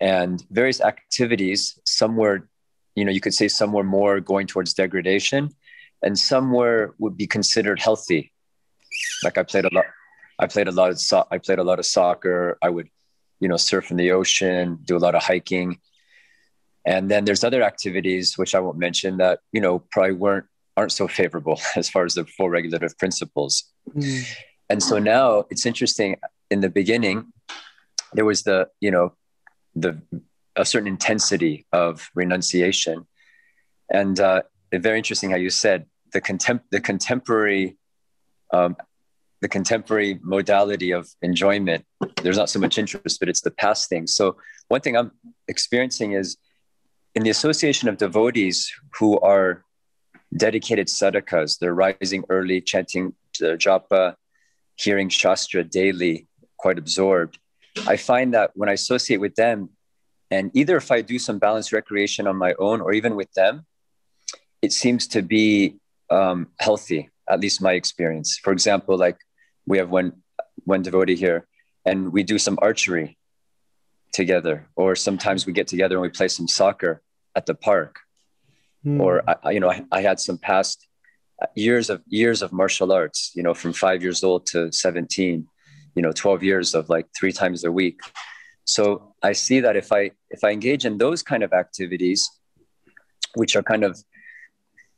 and various activities. Some were, you know, you could say some were more going towards degradation, and some were would be considered healthy. Like I played a lot. I played a lot of so- I played a lot of soccer. I would you know, surf in the ocean, do a lot of hiking. And then there's other activities which I won't mention that, you know, probably weren't aren't so favorable as far as the four regulative principles. Mm. And so now it's interesting in the beginning there was the, you know, the a certain intensity of renunciation. And uh, very interesting how you said the contempt the contemporary um, the contemporary modality of enjoyment, there's not so much interest, but it's the past thing. So one thing I'm experiencing is in the association of devotees who are dedicated sadhakas, they're rising early, chanting their japa, hearing shastra daily, quite absorbed. I find that when I associate with them, and either if I do some balanced recreation on my own or even with them, it seems to be um, healthy, at least my experience. For example, like we have one one devotee here, and we do some archery together, or sometimes we get together and we play some soccer at the park, mm. or I, you know I, I had some past years of years of martial arts, you know, from five years old to seventeen, you know, twelve years of like three times a week. So I see that if I if I engage in those kind of activities, which are kind of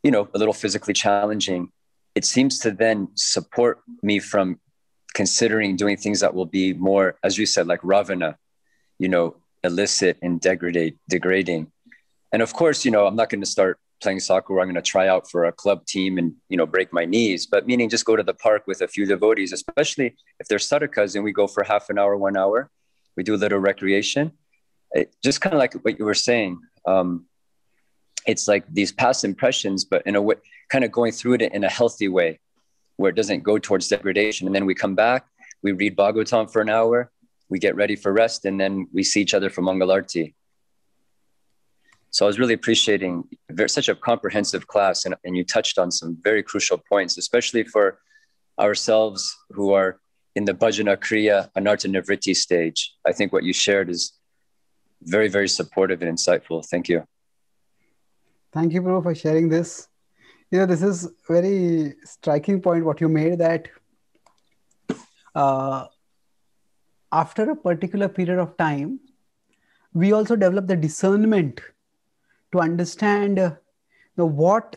you know a little physically challenging it seems to then support me from considering doing things that will be more, as you said, like ravana, you know, illicit and degrading. And of course, you know, I'm not going to start playing soccer I'm going to try out for a club team and, you know, break my knees, but meaning just go to the park with a few devotees, especially if they're sadhakas and we go for half an hour, one hour, we do a little recreation. It, just kind of like what you were saying, um, it's like these past impressions, but in a way, kind of going through it in a healthy way where it doesn't go towards degradation. And then we come back, we read Bhagavatam for an hour, we get ready for rest, and then we see each other for Mangalarti. So I was really appreciating such a comprehensive class, and, and you touched on some very crucial points, especially for ourselves who are in the bhajana kriya anarta stage. I think what you shared is very, very supportive and insightful. Thank you. Thank you, bro, for sharing this. You know, this is very striking point what you made that uh, after a particular period of time, we also develop the discernment to understand uh, what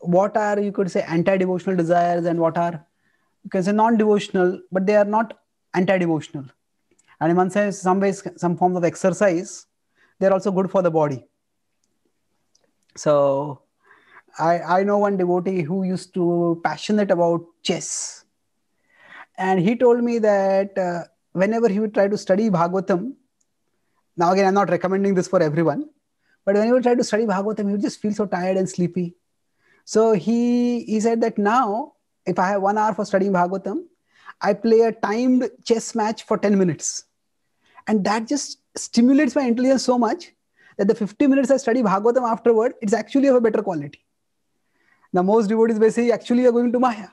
what are you could say anti-devotional desires and what are you can say non-devotional, but they are not anti-devotional. And in one sense, some ways, some forms of exercise, they're also good for the body. So I, I know one devotee who used to passionate about chess. And he told me that uh, whenever he would try to study Bhagavatam, now again, I'm not recommending this for everyone, but when he would try to study Bhagavatam, he would just feel so tired and sleepy. So he, he said that now, if I have one hour for studying Bhagavatam, I play a timed chess match for 10 minutes. And that just stimulates my intelligence so much that the 50 minutes I study Bhagavatam afterward, it's actually of a better quality. Now, most devotees basically actually are going to Maya.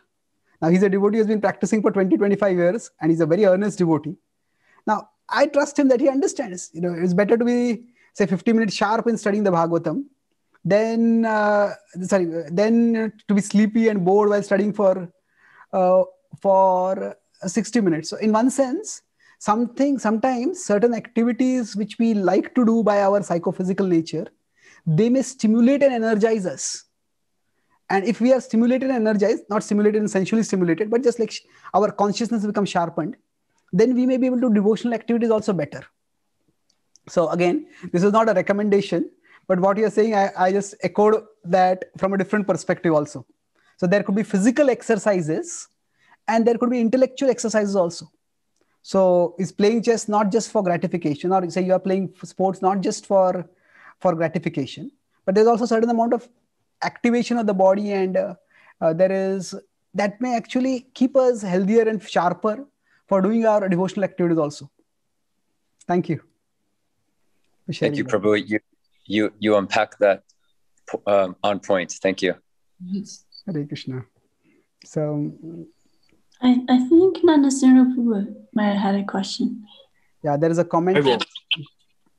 Now, he's a devotee who's been practicing for 20, 25 years, and he's a very earnest devotee. Now, I trust him that he understands. You know, it's better to be, say, 50 minutes sharp in studying the Bhagavatam then uh, sorry then to be sleepy and bored while studying for uh, for 60 minutes so in one sense something sometimes certain activities which we like to do by our psychophysical nature they may stimulate and energize us and if we are stimulated and energized not stimulated and sensually stimulated but just like sh- our consciousness becomes sharpened then we may be able to do devotional activities also better so again this is not a recommendation but what you're saying I, I just echoed that from a different perspective also so there could be physical exercises and there could be intellectual exercises also so is playing chess not just for gratification, or say you are playing sports not just for for gratification, but there's also a certain amount of activation of the body, and uh, uh, there is that may actually keep us healthier and sharper for doing our devotional activities also. Thank you. Thank you, that. Prabhu. You you you unpack that um, on point. Thank you. Hare Krishna. So. I, I think Nanasirapu might have had a question. Yeah, there is a comment. There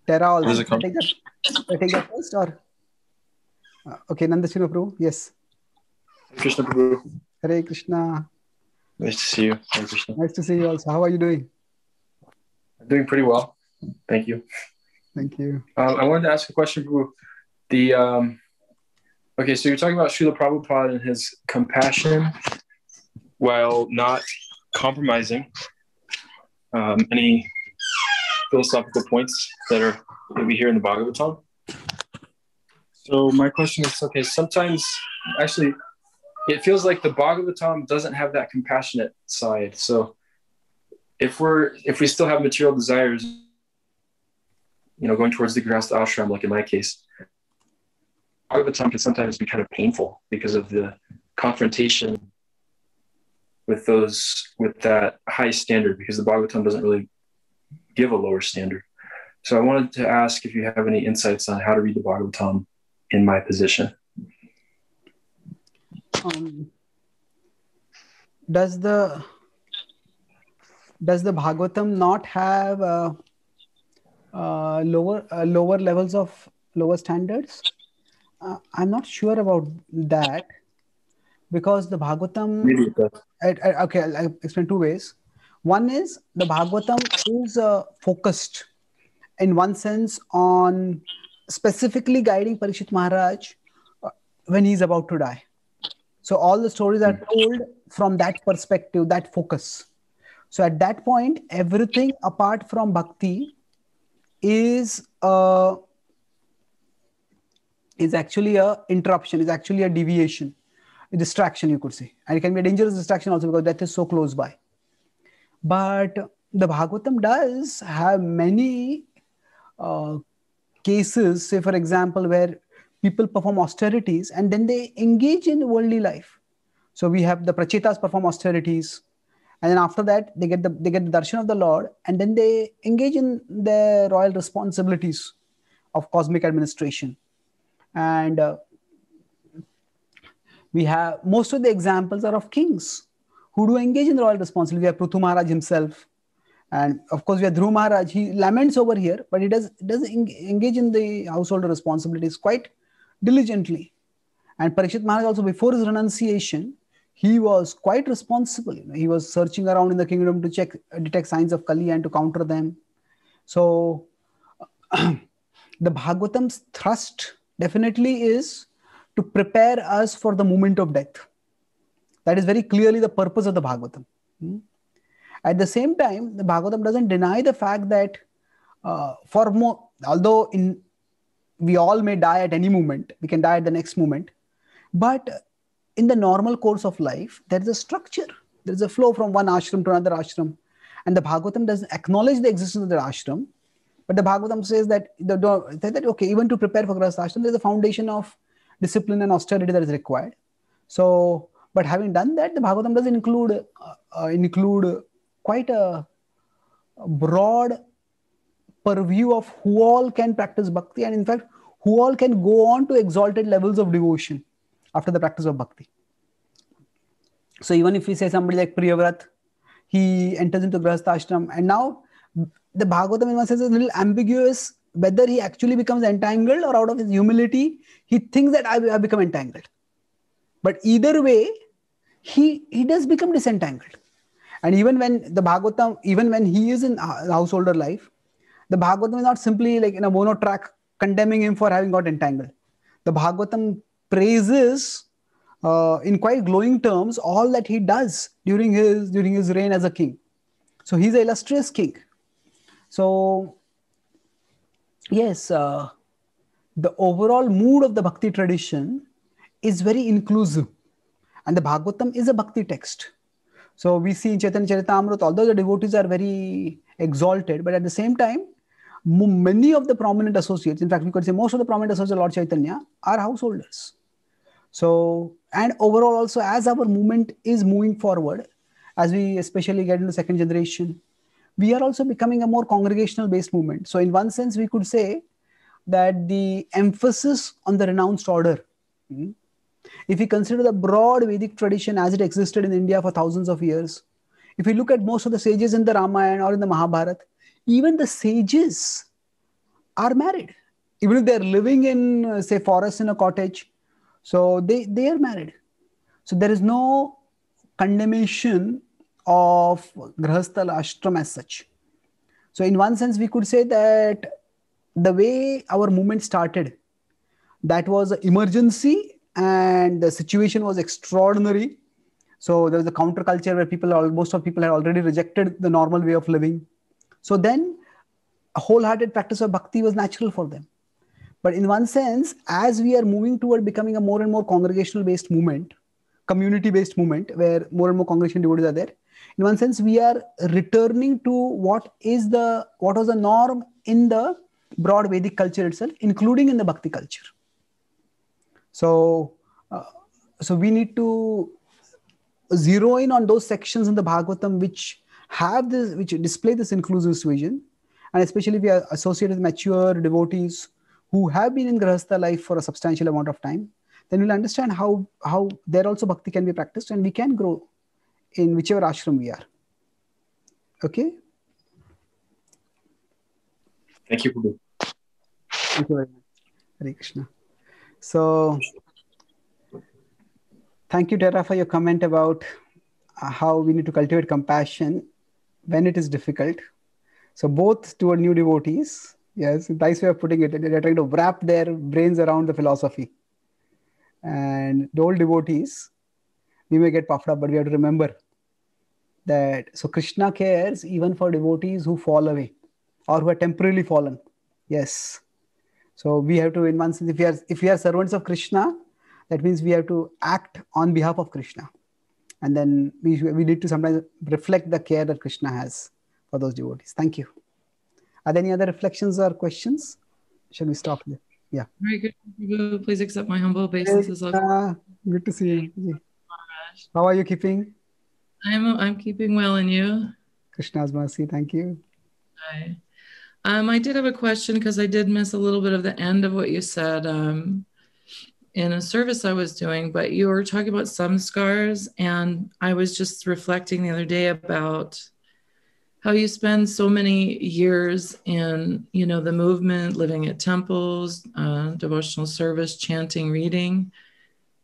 Tara also. There's a comment. Take the take that first or? Uh, okay, Nandasina Prabhu, yes. Krishna Prabhu. Hare Krishna. Nice to see you. Hare Krishna. Nice to see you also. How are you doing? I'm doing pretty well. Thank you. Thank you. Um, I wanted to ask a question, Prabhu. The, um, okay, so you're talking about Srila Prabhupada and his compassion while not compromising um, any philosophical points that are that we hear in the Bhagavatam. So my question is: Okay, sometimes actually, it feels like the Bhagavatam doesn't have that compassionate side. So if we're if we still have material desires, you know, going towards the grass ashram, like in my case, Bhagavatam can sometimes be kind of painful because of the confrontation with those with that high standard because the Bhagavatam doesn't really give a lower standard. So I wanted to ask if you have any insights on how to read the Bhagavatam in my position. Um, does the does the Bhagavatam not have uh, uh, lower uh, lower levels of lower standards? Uh, I'm not sure about that because the Bhagavatam. I, I, okay, I'll, I'll, explain two ways. One is the Bhagavatam is uh, focused in one sense on specifically guiding Parishit Maharaj uh, when he's about to die. So all the stories are hmm. told from that perspective, that focus. So at that point, everything apart from bhakti is uh, is actually a interruption, is actually a deviation distraction you could say and it can be a dangerous distraction also because death is so close by but the bhagavatam does have many uh, cases say for example where people perform austerities and then they engage in worldly life so we have the prachetas perform austerities and then after that they get the they get the darshan of the lord and then they engage in their royal responsibilities of cosmic administration and uh, we have most of the examples are of kings who do engage in royal responsibility. We have Pruthu Maharaj himself, and of course we have Dhruv Maharaj. He laments over here, but he does does engage in the household responsibilities quite diligently. And Parikshit Maharaj also before his renunciation, he was quite responsible. He was searching around in the kingdom to check detect signs of Kali and to counter them. So the Bhagavatam's thrust definitely is to prepare us for the moment of death. That is very clearly the purpose of the Bhagavatam. Hmm? At the same time, the Bhagavatam doesn't deny the fact that uh, for more, although in we all may die at any moment, we can die at the next moment, but in the normal course of life, there is a structure, there is a flow from one ashram to another ashram, and the Bhagavatam doesn't acknowledge the existence of the ashram, but the Bhagavatam says that the that okay, even to prepare for grahastha ashram, there is a foundation of discipline and austerity that is required. So, but having done that, the Bhagavatam does include uh, uh include quite a broad purview of who all can practice bhakti, and in fact, who all can go on to exalted levels of devotion after the practice of bhakti. So even if we say somebody like Priyavrat, he enters into Grahastha ashram, and now the Bhagavatam in one sense is a little ambiguous whether he actually becomes entangled or out of his humility, he thinks that I have become entangled. But either way, he, he does become disentangled. And even when the Bhagavatam, even when he is in householder life, the Bhagavatam is not simply like in a mono track condemning him for having got entangled. The Bhagavatam praises uh, in quite glowing terms all that he does during his during his reign as a king. So he's an illustrious king. So yes, uh, the overall mood of the bhakti tradition is very inclusive. And the Bhagavatam is a bhakti text. So we see in Chaitanya Charitamrita, although the devotees are very exalted, but at the same time, many of the prominent associates, in fact, we could say most of the prominent associates of Lord Chaitanya are householders. So, and overall also, as our movement is moving forward, as we especially get into second generation, we are also becoming a more congregational based movement. So, in one sense, we could say that the emphasis on the renounced order, hmm, if we consider the broad Vedic tradition as it existed in India for thousands of years, if we look at most of the sages in the Ramayana or in the Mahabharata, even the sages are married. Even if they're living in, uh, say, forest in a cottage, so they, they are married. So there is no condemnation of Grahasthala ashram as such. So, in one sense, we could say that the way our movement started, that was an emergency and the situation was extraordinary. So, there was a counterculture where people, most of people had already rejected the normal way of living. So, then a wholehearted practice of bhakti was natural for them. But in one sense, as we are moving toward becoming a more and more congregational based movement, community based movement, where more and more congregational devotees are there, in one sense we are returning to what is the what was the norm in the broad vedic culture itself including in the bhakti culture so uh, so we need to zero in on those sections in the bhagavatam which have this which display this inclusive vision and especially we are associated with mature devotees who have been in grahastha life for a substantial amount of time then we'll understand how how there also bhakti can be practiced and we can grow in whichever ashram we are. Okay. Thank you, Guru. Thank you very much. Hare Krishna. So, thank you, Tara, for your comment about uh, how we need to cultivate compassion when it is difficult. So, both toward new devotees, yes, nice way of putting it. They're trying to wrap their brains around the philosophy. And the old devotees, we may get puffed up, but we have to remember that. So Krishna cares even for devotees who fall away or who are temporarily fallen. Yes. So we have to, in one sense, if we are if we are servants of Krishna, that means we have to act on behalf of Krishna, and then we we need to sometimes reflect the care that Krishna has for those devotees. Thank you. Are there any other reflections or questions? Shall we stop there? Yeah. Very good. Please accept my humble obeisances. Good to see you. How are you keeping? I'm I'm keeping well, and you? Krishna's mercy. Thank you. Hi. Um, I did have a question because I did miss a little bit of the end of what you said um, in a service I was doing, but you were talking about some scars, and I was just reflecting the other day about how you spend so many years in you know the movement living at temples uh, devotional service chanting reading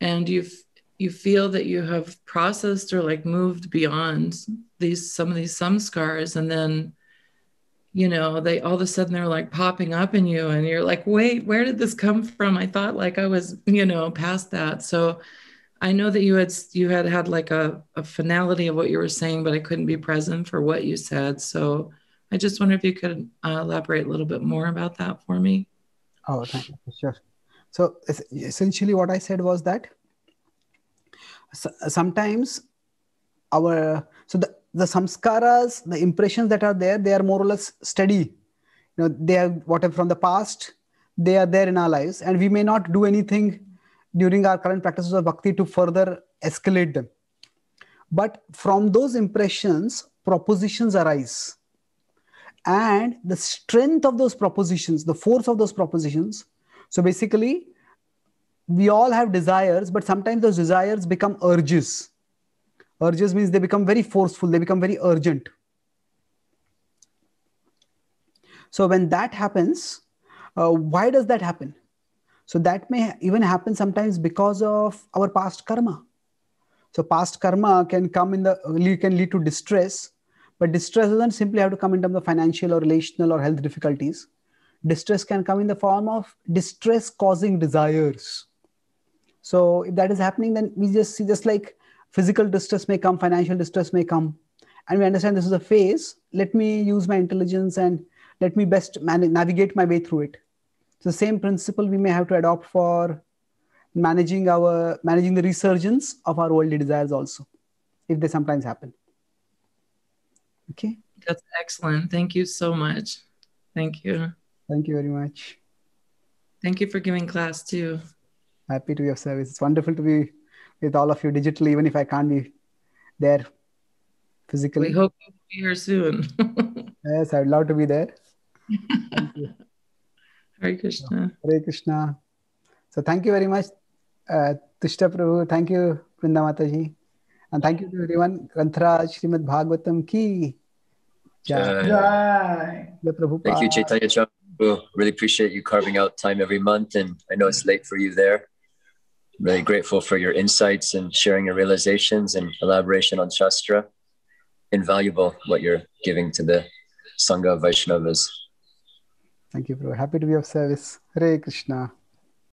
and you've you feel that you have processed or like moved beyond these some of these some scars and then you know they all of a sudden they're like popping up in you and you're like wait where did this come from i thought like i was you know past that so i know that you had you had had like a, a finality of what you were saying but i couldn't be present for what you said so i just wonder if you could uh, elaborate a little bit more about that for me oh thank you sure so essentially what i said was that so, sometimes our so the, the samskaras the impressions that are there they are more or less steady you know they are whatever from the past they are there in our lives and we may not do anything during our current practices of bhakti to further escalate them but from those impressions propositions arise and the strength of those propositions the force of those propositions so basically we all have desires, but sometimes those desires become urges. Urges means they become very forceful, they become very urgent. So when that happens, uh, why does that happen? So that may even happen sometimes because of our past karma. So past karma can come in the can lead to distress, but distress doesn't simply have to come in terms of financial or relational or health difficulties. Distress can come in the form of distress causing desires so if that is happening then we just see just like physical distress may come financial distress may come and we understand this is a phase let me use my intelligence and let me best manage, navigate my way through it so same principle we may have to adopt for managing our managing the resurgence of our worldly desires also if they sometimes happen okay that's excellent thank you so much thank you thank you very much thank you for giving class too happy to be of service. It's wonderful to be with all of you digitally, even if I can't be there physically. We hope you'll be here soon. yes, I would love to be there. Hare Krishna. Hare Krishna. So thank you very much, uh, Tushta Prabhu. Thank you, Vrinda Mataji. And thank you to everyone. Granthra Srimad Bhagavatam Ki. Jai. Jai. Thank you, Chaitanya Prabhu. Really appreciate you carving out time every month. And I know it's late for you there. Really grateful for your insights and sharing your realizations and elaboration on Shastra. Invaluable what you're giving to the Sangha Vaishnavas. Thank you, bro. Happy to be of service. Hare Krishna.